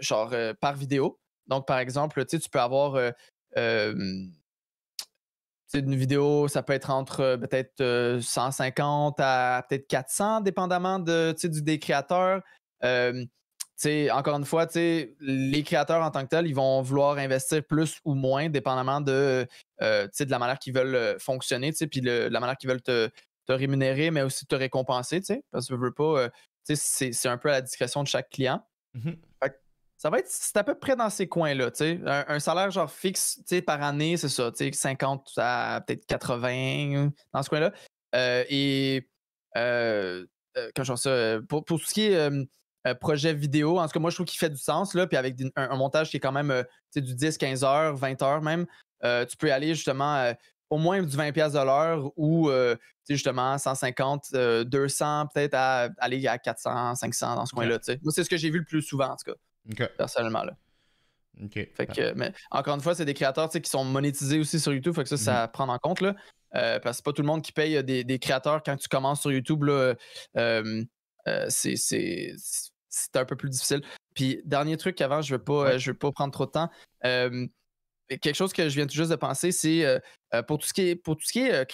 genre, par vidéo. Donc, par exemple, tu peux avoir une vidéo, ça peut être entre peut-être 150 à peut-être 400, dépendamment de, du, des créateurs. Euh, encore une fois, les créateurs en tant que tels, ils vont vouloir investir plus ou moins, dépendamment de, euh, de la manière qu'ils veulent euh, fonctionner, puis de la manière qu'ils veulent te, rémunérer, mais aussi te récompenser, parce que c'est un peu à la discrétion de chaque client. Mm-hmm. Ça va être, c'est à peu près dans ces coins-là, un, un, salaire genre fixe, par année, c'est ça, 50 à peut-être 80, dans ce coin-là. et, quand je ça, pour, ce qui est euh, projet vidéo. En tout cas, moi, je trouve qu'il fait du sens, là, puis avec un, montage qui est quand même euh, du 10, 15 heures, 20 heures même, euh, tu peux aller justement au moins du 20 pièces de l'heure ou justement 150, 200, peut-être à aller à 400, 500 dans ce coin-là. Moi, c'est ce que j'ai vu le plus souvent, en tout cas, personnellement. Là. mais encore une fois, c'est des créateurs qui sont monétisés aussi sur YouTube, fait que ça, ça mmh prend en compte. Là. parce que c'est pas tout le monde qui paye des, créateurs quand tu commences sur YouTube. c'est, c'est un peu plus difficile. Puis, dernier truc avant, je ne veux, pas, euh, je veux pas prendre trop de temps. Euh, quelque chose que je viens tout juste de penser, c'est euh, pour tout ce qui est, pour ce qui est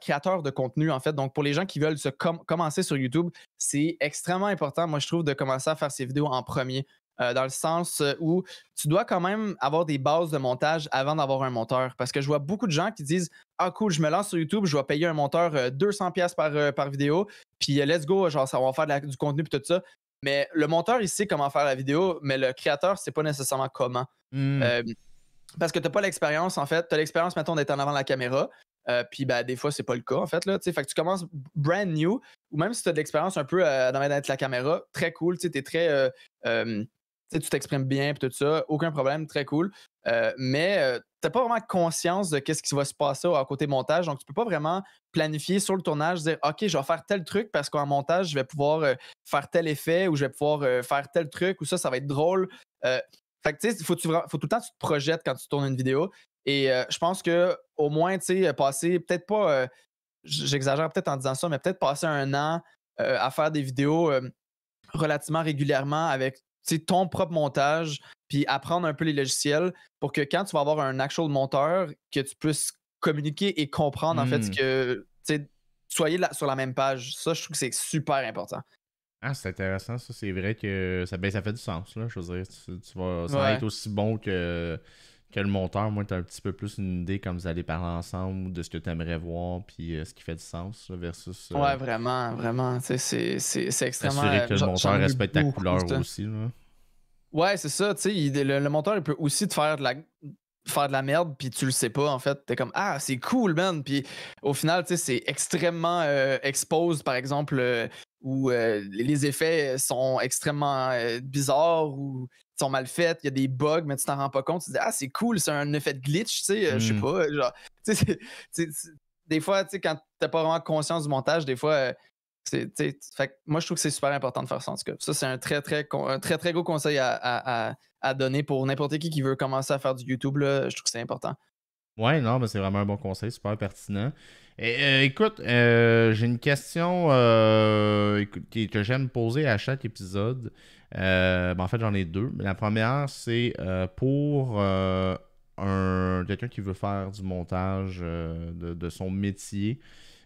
créateur de contenu, en fait. Donc, pour les gens qui veulent se commencer sur YouTube, c'est extrêmement important, moi, je trouve, de commencer à faire ces vidéos en premier. dans le sens où tu dois quand même avoir des bases de montage avant d'avoir un monteur. Parce que je vois beaucoup de gens qui disent Ah, cool, je me lance sur YouTube, je vais payer un monteur 200$ par, par vidéo, puis let's go, genre ça va faire du contenu, et tout ça. Mais le monteur, il sait comment faire la vidéo, mais le créateur, c'est pas nécessairement comment. Hmm. Euh, parce que t'as pas l'expérience, en fait. T'as l'expérience, mettons, d'être en avant de la caméra. Euh, puis ben, des fois, c'est pas le cas, en fait. Là, fait que tu commences brand new, ou même si tu as de l'expérience un peu euh, dans la caméra, très cool, tu es très euh, tu t'exprimes bien, et tout ça, aucun problème, très cool. Euh, mais euh, tu n'as pas vraiment conscience de qu'est-ce qui va se passer à côté montage, donc tu ne peux pas vraiment planifier sur le tournage, dire ok, je vais faire tel truc parce qu'en montage je vais pouvoir euh, faire tel effet ou je vais pouvoir faire tel truc ou ça, ça va être drôle. fait que tu sais, faut, faut tout le temps que tu te projettes quand tu tournes une vidéo. Et je pense que au moins, tu sais, passer peut-être pas, j'exagère peut-être en disant ça, mais peut-être passer un an à faire des vidéos relativement régulièrement avec ton propre montage, puis apprendre un peu les logiciels pour que quand tu vas avoir un actual monteur, que tu puisses communiquer et comprendre en fait ce hmm. que soyez sur la même page. Ça, je trouve que c'est super important. Ah, c'est intéressant, ça. C'est vrai que ça, ben, ça fait du sens, là. Je veux dire, tu, vas, ça va être aussi bon que que le monteur, moi, tu as un petit peu plus une idée comme vous allez parler ensemble de ce que tu aimerais voir puis euh, ce qui fait du sens versus. Euh, ouais, vraiment, vraiment. C'est extrêmement. Assurer que le monteur respecte ta couleur aussi. Là. Ouais, c'est ça. tu sais le, monteur, il peut aussi te faire de la faire de la merde puis tu le sais pas en fait t'es comme ah c'est cool man puis au final tu sais c'est extrêmement euh, expose par exemple où les effets sont extrêmement bizarres ou sont mal faits, il y a des bugs, mais tu t'en rends pas compte. Tu te dis, ah, c'est cool, c'est un effet de glitch, tu sais, je sais mmh. pas. Genre, des fois, tu sais, quand t'as pas vraiment conscience du montage, des fois, c'est, fait, moi, je trouve que c'est super important de faire ça, en tout cas. Ça, c'est un très, très, un très, très gros conseil à, donner pour n'importe qui qui veut commencer à faire du YouTube. Là. Je trouve que c'est important. Ouais, non, mais ben, c'est vraiment un bon conseil, super pertinent. Eh, euh, écoute, euh, j'ai une question euh, que j'aime poser à chaque épisode. Ben, en fait, j'en ai deux. La première, c'est pour un, quelqu'un qui veut faire du montage de, son métier.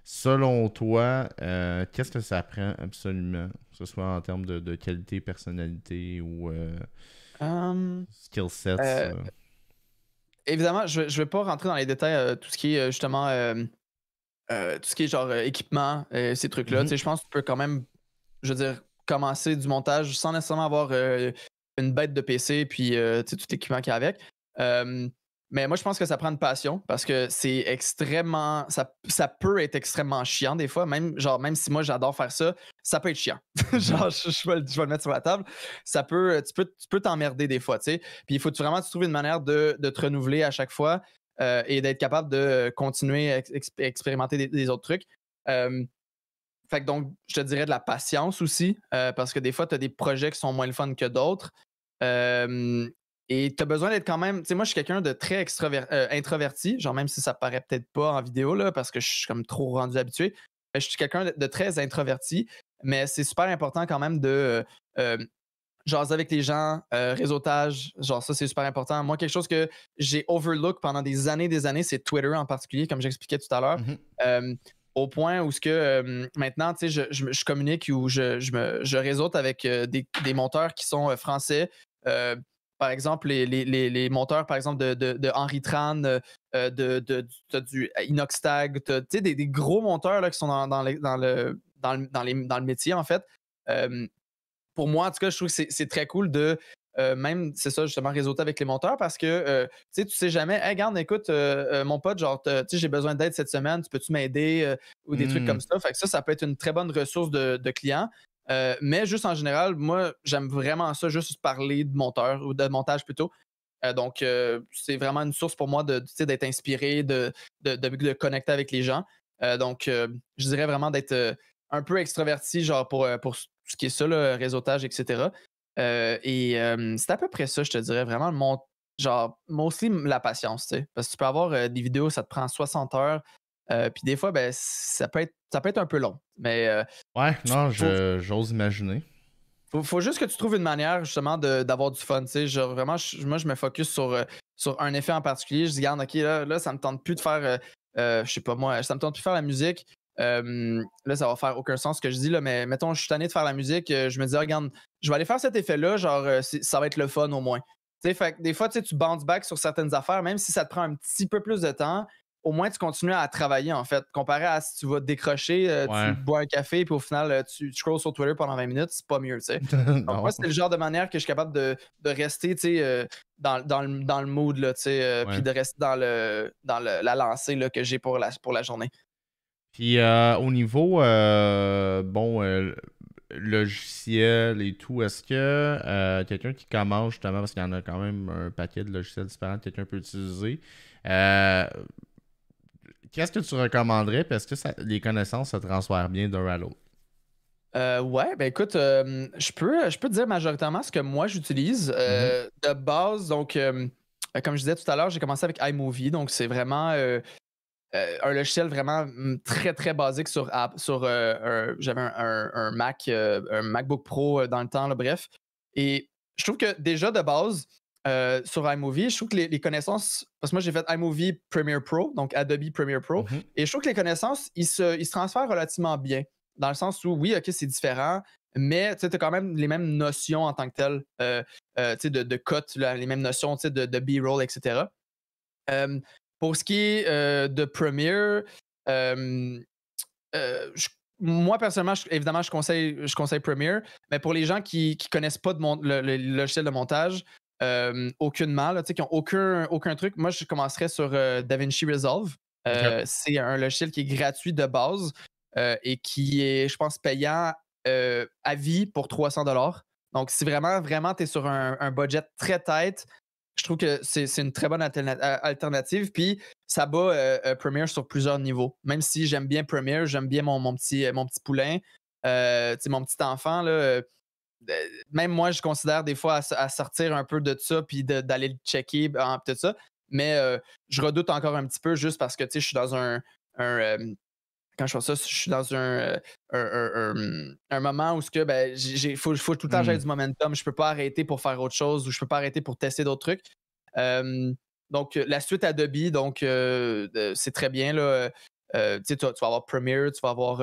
Selon toi, qu'est-ce que ça prend absolument, que ce soit en termes de, de qualité, personnalité ou um, skill set? évidemment, je ne vais pas rentrer dans les détails, tout ce qui est justement euh, tout ce qui est genre euh, équipement, euh, ces trucs-là. Mhm. Je pense que tu peux quand même, je veux dire, commencer du montage sans nécessairement avoir une bête de PC puis tout l'équipement qu'il y a avec. mais moi, je pense que ça prend une passion parce que c'est extrêmement. Ça, peut être extrêmement chiant des fois. Même, genre, même si moi, j'adore faire ça, ça peut être chiant. genre, je, vais, le mettre sur la table. Ça peut, tu peux t'emmerder des fois, Puis il faut vraiment trouver une manière de te renouveler à chaque fois. Euh, et d'être capable de euh, continuer à expérimenter des, autres trucs. fait que donc, je te dirais de la patience aussi, euh, parce que des fois, tu as des projets qui sont moins le fun que d'autres. et tu as besoin d'être quand même. Tu sais, moi, je suis quelqu'un de très introverti, genre même si ça paraît peut-être pas en vidéo, là, parce que je suis comme trop rendu habitué. je suis quelqu'un de très introverti, mais c'est super important quand même de genre avec les gens, euh, réseautage, genre ça, c'est super important. Moi, quelque chose que j'ai overlooked » pendant des années, des années, c'est Twitter en particulier, comme j'expliquais tout à l'heure. Mhm. Euh, au point où ce que euh, maintenant, tu sais, je, communique ou je, je, réseaute avec des, des, monteurs qui sont français. par exemple, les, les, les, monteurs, par exemple, de, Henri Tran, de, de, as du Inoxtag, tu sais, des, gros monteurs là, qui sont dans, dans, dans, le, dans, dans le métier, en fait pour moi, en tout cas, je trouve que c'est très cool de euh, même, c'est ça, justement, réseauter avec les monteurs parce que euh, tu sais, tu sais jamais, hey, regarde, écoute, euh, mon pote, genre, tu sais, j'ai besoin d'aide cette semaine, tu peux-tu m'aider ou des trucs comme hmm. ça. Fait que ça, ça peut être une très bonne ressource de, clients. mais juste en général, moi, j'aime vraiment ça, juste parler de monteur ou de montage plutôt. donc, c'est vraiment une source pour moi d'être inspiré, de, de, connecter avec les gens. donc, je dirais vraiment d'être un peu extraverti, genre pour, euh, pour ce qui est ça, le réseautage, etc. et euh, c'est à peu près ça, je te dirais, vraiment, mon, genre, aussi la patience, tu sais. Parce que tu peux avoir euh, des vidéos, ça te prend 60 heures. Puis des fois, ben, ça peut être, ça peut être un peu long. Mais, ouais, non, j'ose imaginer. Faut, faut juste que tu trouves une manière, justement, d'avoir du fun, tu sais. Genre, vraiment, moi, je me focus sur, sur un effet en particulier. Je dis, regarde, OK, là, là ça me tente plus de faire, je sais pas moi, ça me tente plus de faire la musique. Euh, là, ça va faire aucun sens ce que je dis, là, mais mettons, je suis tanné de faire la musique, euh, je me dis, ah, regarde, je vais aller faire cet effet-là, genre, euh, ça va être le fun au moins. fait, des fois, tu bounces back sur certaines affaires, même si ça te prend un petit peu plus de temps, au moins tu continues à travailler en fait. Comparé à si tu vas te décrocher, tu bois un café, puis au final tu, scrolls sur Twitter pendant 20 minutes, c'est pas mieux, tu sais. moi, c'est le genre de manière que je suis capable de, rester, tu sais, dans, le, dans, le mood, tu sais, puis de rester dans, le, dans la lancée là, que j'ai pour la, pour la journée. Puis euh, au niveau, euh, bon, euh, logiciel et tout, est-ce que quelqu'un qui commence justement, parce qu'il y en a quand même un paquet de logiciels différents que quelqu'un peut utiliser, qu'est-ce que tu recommanderais? Parce que les connaissances se transfèrent bien d'un à l'autre. ouais, ben écoute, je peux, je peux dire majoritairement ce que moi j'utilise. Mm-hmm. De base, donc, comme je disais tout à l'heure, j'ai commencé avec iMovie, donc c'est vraiment euh, un logiciel vraiment mm, très, très basique sur, sur euh, j'avais un, Mac, euh, un MacBook Pro dans le temps, bref. Et je trouve que déjà de base, sur iMovie, je trouve que les, connaissances, parce que moi j'ai fait iMovie Premiere Pro, donc Adobe Premiere Pro, mhm. et je trouve que les connaissances, ils se, se transfèrent relativement bien, dans le sens où oui, ok, c'est différent, mais tu as quand même les mêmes notions en tant que telles, de, de les mêmes notions de, de B-roll, etc. Pour ce qui est euh, de Premiere, euh, moi personnellement, évidemment, je conseille, Premiere, mais pour les gens qui ne connaissent pas de le, logiciel de montage, aucunement, là, qui n'ont aucun, truc, moi je commencerais sur euh, DaVinci Resolve. C'est un logiciel qui est gratuit de base et qui est, je pense, payant à vie pour 300 dollars. Donc, si vraiment, vraiment, tu es sur un, un budget très tête, je trouve que c'est une très bonne alternative. Puis ça bat euh, euh, Premiere sur plusieurs niveaux. Même si j'aime bien Premiere, j'aime bien mon, mon, petit, euh, mon petit poulain, mon petit enfant. Là, même moi, je considère des fois à, sortir un peu de ça puis d'aller le checker, hein, tout ça. Mais je redoute encore un petit peu juste parce que je suis dans un quand je fais ça, je suis dans un, euh, un, moment où il ben, faut, faut tout le temps j'ai hmm. du momentum. Je peux pas arrêter pour faire autre chose ou je peux pas arrêter pour tester d'autres trucs. donc, la suite Adobe, donc euh, c'est très bien. Là, euh, tu, vas, avoir Premiere, tu vas avoir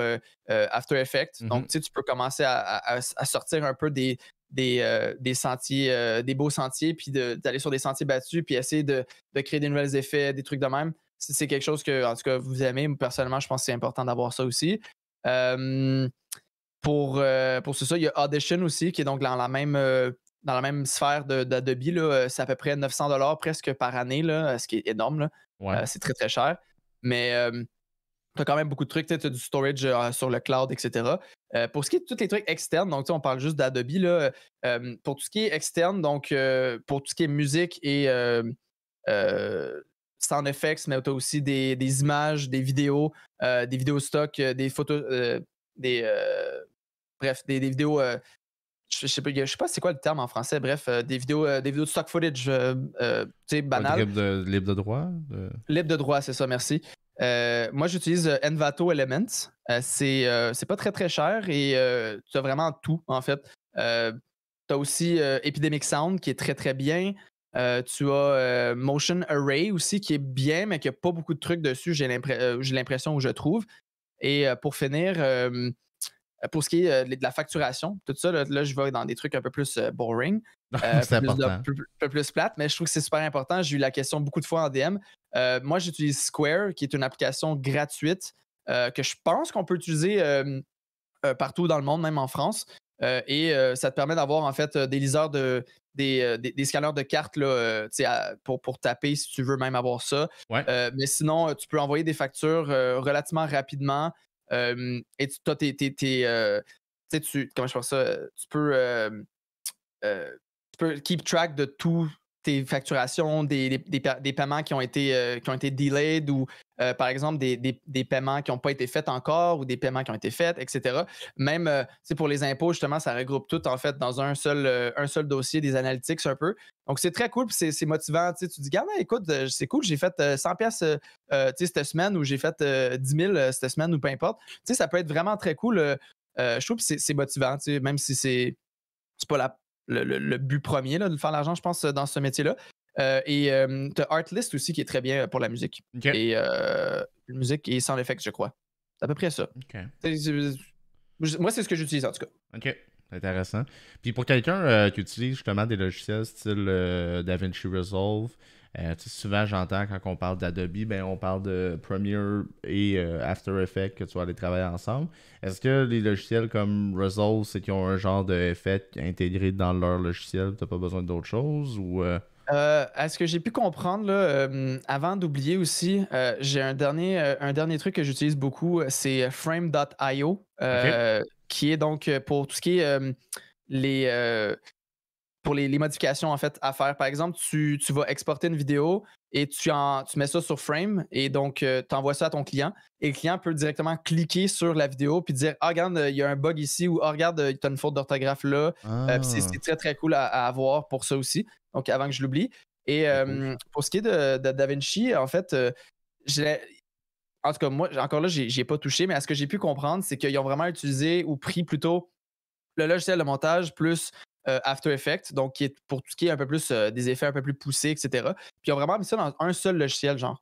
After Effects. Donc, mm-hmm. tu peux commencer à, sortir un peu des, des, sentiers, des beaux sentiers, puis d'aller sur des sentiers battus, puis essayer de, de créer des nouveaux effets, des trucs de même c'est quelque chose que, en tout cas, vous aimez, personnellement, je pense que c'est important d'avoir ça aussi. pour, euh, ce ça, il y a Audition aussi, qui est donc dans la même, euh, dans la même sphère d'Adobe. Euh, c'est à peu près 900 dollars presque par année, là, ce qui est énorme. c'est très, très cher. Mais tu as quand même beaucoup de trucs. Tu as du storage sur le cloud, etc. pour ce qui est de tous les trucs externes, donc on parle juste d'Adobe. pour tout ce qui est externe, donc pour tout ce qui est musique et sans effects, mais tu as aussi des, images, des vidéos, euh, des vidéos stock, euh, des photos, euh, des. bref, des, vidéos. je sais pas, sais pas c'est quoi le terme en français. Bref, des vidéos, des vidéos de stock footage, tu sais, banal. Libre de, droit. Libre de droit, c'est ça. Merci. moi, j'utilise Envato Elements. c'est pas très très cher et tu as vraiment tout en fait. tu as aussi Epidemic Sound qui est très très bien. Euh, tu as euh, Motion Array aussi, qui est bien, mais qui n'a pas beaucoup de trucs dessus, j'ai euh, l'impression où je trouve. Et pour finir, pour ce qui est de la facturation, tout ça, là, je vais dans des trucs un peu plus boring, un peu, plus plate, mais je trouve que c'est super important. J'ai eu la question beaucoup de fois en DM. moi, j'utilise Square, qui est une application gratuite que je pense qu'on peut utiliser partout dans le monde, même en France. et ça te permet d'avoir en fait des liseurs de euh, des, des, de cartes là, euh, pour, taper si tu veux même avoir ça. Euh, mais sinon, tu peux envoyer des factures relativement rapidement. et tu, toi, t'es, comment je pense ça, tu peux, tu peux keep track de tout tes facturations, des, paiements qui ont été, euh, qui ont été delayed ou, euh, par exemple, des, paiements qui n'ont pas été faits encore ou des paiements qui ont été faits, etc. Même euh, sais, pour les impôts, justement, ça regroupe tout en fait dans un seul, un seul dossier, des analytics un peu. Donc, c'est très cool, c'est motivant. Tu te dis, garde, écoute, c'est cool, j'ai fait 100 pièces cette semaine ou j'ai fait 10 000 cette semaine ou peu importe. sais, ça peut être vraiment très cool. je trouve que c'est motivant, même si c'est c'est pas la le, but premier là, de faire l'argent, je pense, dans ce métier-là. Euh, et euh, tu as Artlist aussi qui est très bien pour la musique. Et euh, musique et sans effects, je crois. C'est à peu près ça. moi, c'est ce que j'utilise en tout cas. OK. Intéressant. Puis pour quelqu'un euh, qui utilise justement des logiciels style DaVinci Resolve, euh, souvent, j'entends quand on parle d'Adobe, ben, on parle de Premiere et euh, After Effects que tu vas aller travailler ensemble. Est-ce que les logiciels comme Resolve, c'est qu'ils ont un genre de d'effet intégré dans leur logiciel, tu n'as pas besoin d'autre chose ou euh? ce que j'ai pu comprendre, là, avant d'oublier aussi, j'ai un dernier, un dernier truc que j'utilise beaucoup, c'est frame.io, qui est donc pour tout ce qui est les, pour les, modifications en fait à faire. Par exemple, tu, tu, vas exporter une vidéo et tu, en, tu mets ça sur Frame et donc euh, tu envoies ça à ton client et le client peut directement cliquer sur la vidéo puis dire Ah, regarde, il y a un bug ici ou Ah, regarde, tu as une faute d'orthographe là. Euh, ce qui ah. c'est très très cool à, avoir pour ça aussi. Donc avant que je l'oublie. Et pour ce qui est de, de DaVinci, en fait, euh, j'ai en tout cas, moi, encore là, j'ai ai pas touché, mais à ce que j'ai pu comprendre, c'est qu'ils ont vraiment utilisé ou pris plutôt le logiciel de montage plus euh, After Effects, donc qui est pour tout ce qui est un peu plus euh, des effets un peu plus poussés, etc. Puis ils ont vraiment mis ça dans un seul logiciel, genre.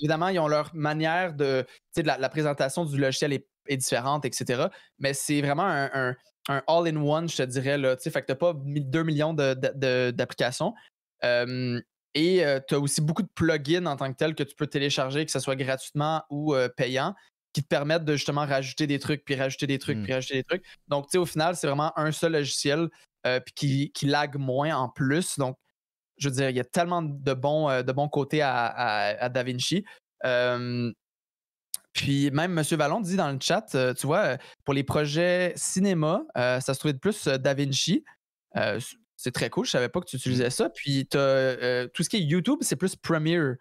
évidemment, ils ont leur manière de. tu la, la, présentation du logiciel est, différente, etc. Mais c'est vraiment un, all-in-one, je te dirais. Là, fait que t'as pas 2 millions d'applications. et euh, tu as aussi beaucoup de plugins en tant que tel que tu peux télécharger, que ce soit gratuitement ou payant qui te permettent de justement rajouter des trucs, puis rajouter des trucs, hmm. puis rajouter des trucs. Donc, tu sais, au final, c'est vraiment un seul logiciel euh, puis qui, qui lag moins en plus. Donc, je veux dire, il y a tellement de bons, euh, de bons côtés à, à, DaVinci. puis même M. Vallon dit dans le chat, euh, tu vois, pour les projets cinéma, ça se trouve de plus DaVinci. c'est très cool, je savais pas que tu hmm. utilisais ça. Puis tout ce qui est YouTube, c'est plus Premiere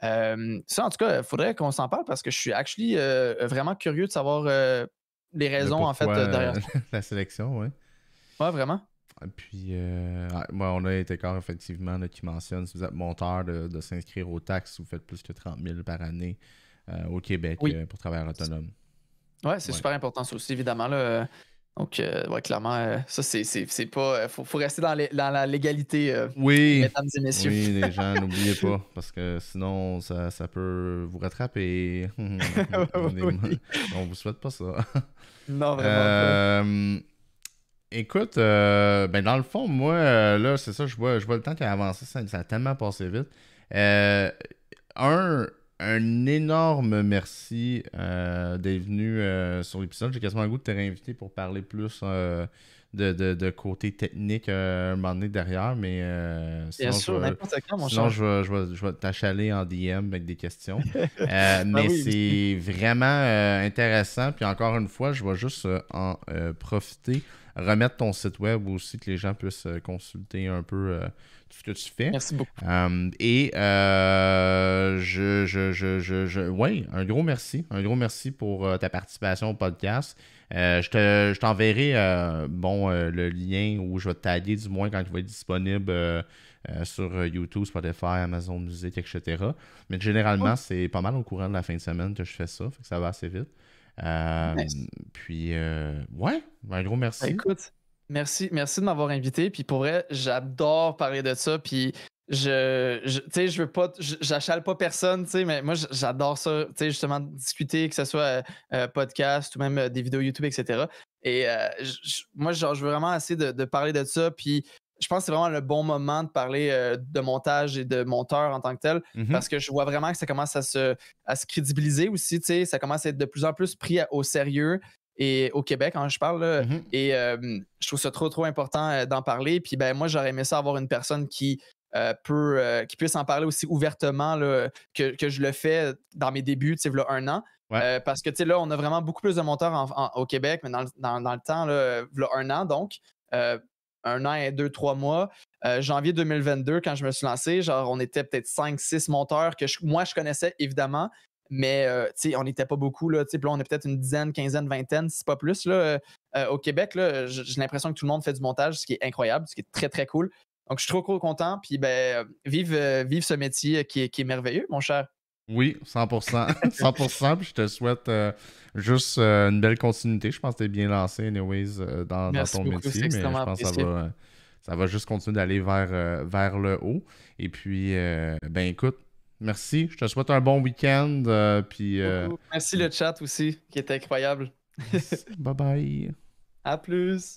ça, en tout cas, il faudrait qu'on s'en parle parce que je suis actually euh, vraiment curieux de savoir euh, les raisons en fait derrière euh, la sélection, oui. Ouais, vraiment. Et puis, on a été corps, effectivement, là, qui mentionne si vous êtes monteur de, s'inscrire aux taxes, vous faites plus que 30 000 par année au Québec pour travailler autonome. Ouais, c'est super important, ça aussi, évidemment. Là, donc, euh, clairement, euh, ça, c'est pas. Euh, faut, faut rester dans, dans la légalité, oui, mesdames et messieurs. Oui, les gens, n'oubliez pas, parce que sinon, ça, ça peut vous rattraper. on On vous souhaite pas ça. non, vraiment. Pas. Écoute, ben dans le fond, moi, là, c'est ça, je vois, je vois le temps qui a avancé, ça, ça a tellement passé vite. un, un énorme merci euh, d'être venu euh, sur l'épisode. J'ai quasiment le goût de te réinviter pour parler plus euh, de, côté technique un moment donné derrière, mais sinon, Bien sûr, n'importe quand, mon sinon, je vais, t'achaler en DM avec des questions. Ah mais c'est vraiment intéressant. Puis encore une fois, je vais juste en profiter, remettre ton site web aussi, que les gens puissent consulter un peu ce que tu fais. Merci beaucoup. Euh, et euh, je, je, je, oui, un gros merci. Un gros merci pour euh, ta participation au podcast. je t'enverrai bon, le lien où je vais te taguer du moins quand tu va être disponible sur YouTube, Spotify, Amazon Music, etc. Mais généralement, c'est pas mal au courant de la fin de semaine que je fais ça. que ça va assez vite. Puis, ouais, un gros merci. Bah, écoute. Merci, merci de m'avoir invité. Puis pour vrai, j'adore parler de ça. Puis je, tu sais, je veux pas, j'achale pas personne, tu mais moi j'adore ça, tu sais, justement discuter, que ce soit euh, euh, podcast ou même euh, des vidéos YouTube, etc. Et moi, je veux vraiment essayer de, parler de ça. Puis je pense que c'est vraiment le bon moment de parler de montage et de monteur en tant que tel, mm-hmm. parce que je vois vraiment que ça commence à se, se crédibiliser aussi, tu sais, ça commence à être de plus en plus pris au sérieux et au Québec, quand hein, je parle. Mm-hmm. Et euh, je trouve ça trop, trop important euh, d'en parler. Puis ben, moi, j'aurais aimé ça avoir une personne qui, euh, peut, qui puisse en parler aussi ouvertement que, je le fais dans mes débuts, tu sais, un an. parce que, tu sais, là, on a vraiment beaucoup plus de monteurs au Québec, mais dans, le, dans, dans le temps, là, un an, donc, un an et deux, trois mois. janvier 2022, quand je me suis lancé, genre, on était peut-être cinq, six monteurs que moi, je connaissais, évidemment, mais euh, on n'était pas beaucoup. Là, on est peut-être une dizaine, quinzaine, vingtaine, si pas plus. Là, euh, au Québec, j'ai l'impression que tout le monde fait du montage, ce qui est incroyable, ce qui est très, très cool. Donc, je suis trop, content. Puis, ben, vive, euh, vive ce métier qui est, qui est merveilleux, mon cher. Oui, 100%. 100%. je te souhaite euh, juste une belle continuité. Je pense que tu es bien lancé, anyways, dans, dans, ton métier. je pense que ça va, ça va juste continuer d'aller vers, vers le haut. Et puis, ben écoute, Merci. Je te souhaite un bon week-end. Euh, puis, euh, Merci le chat aussi, qui est incroyable. bye bye. À plus.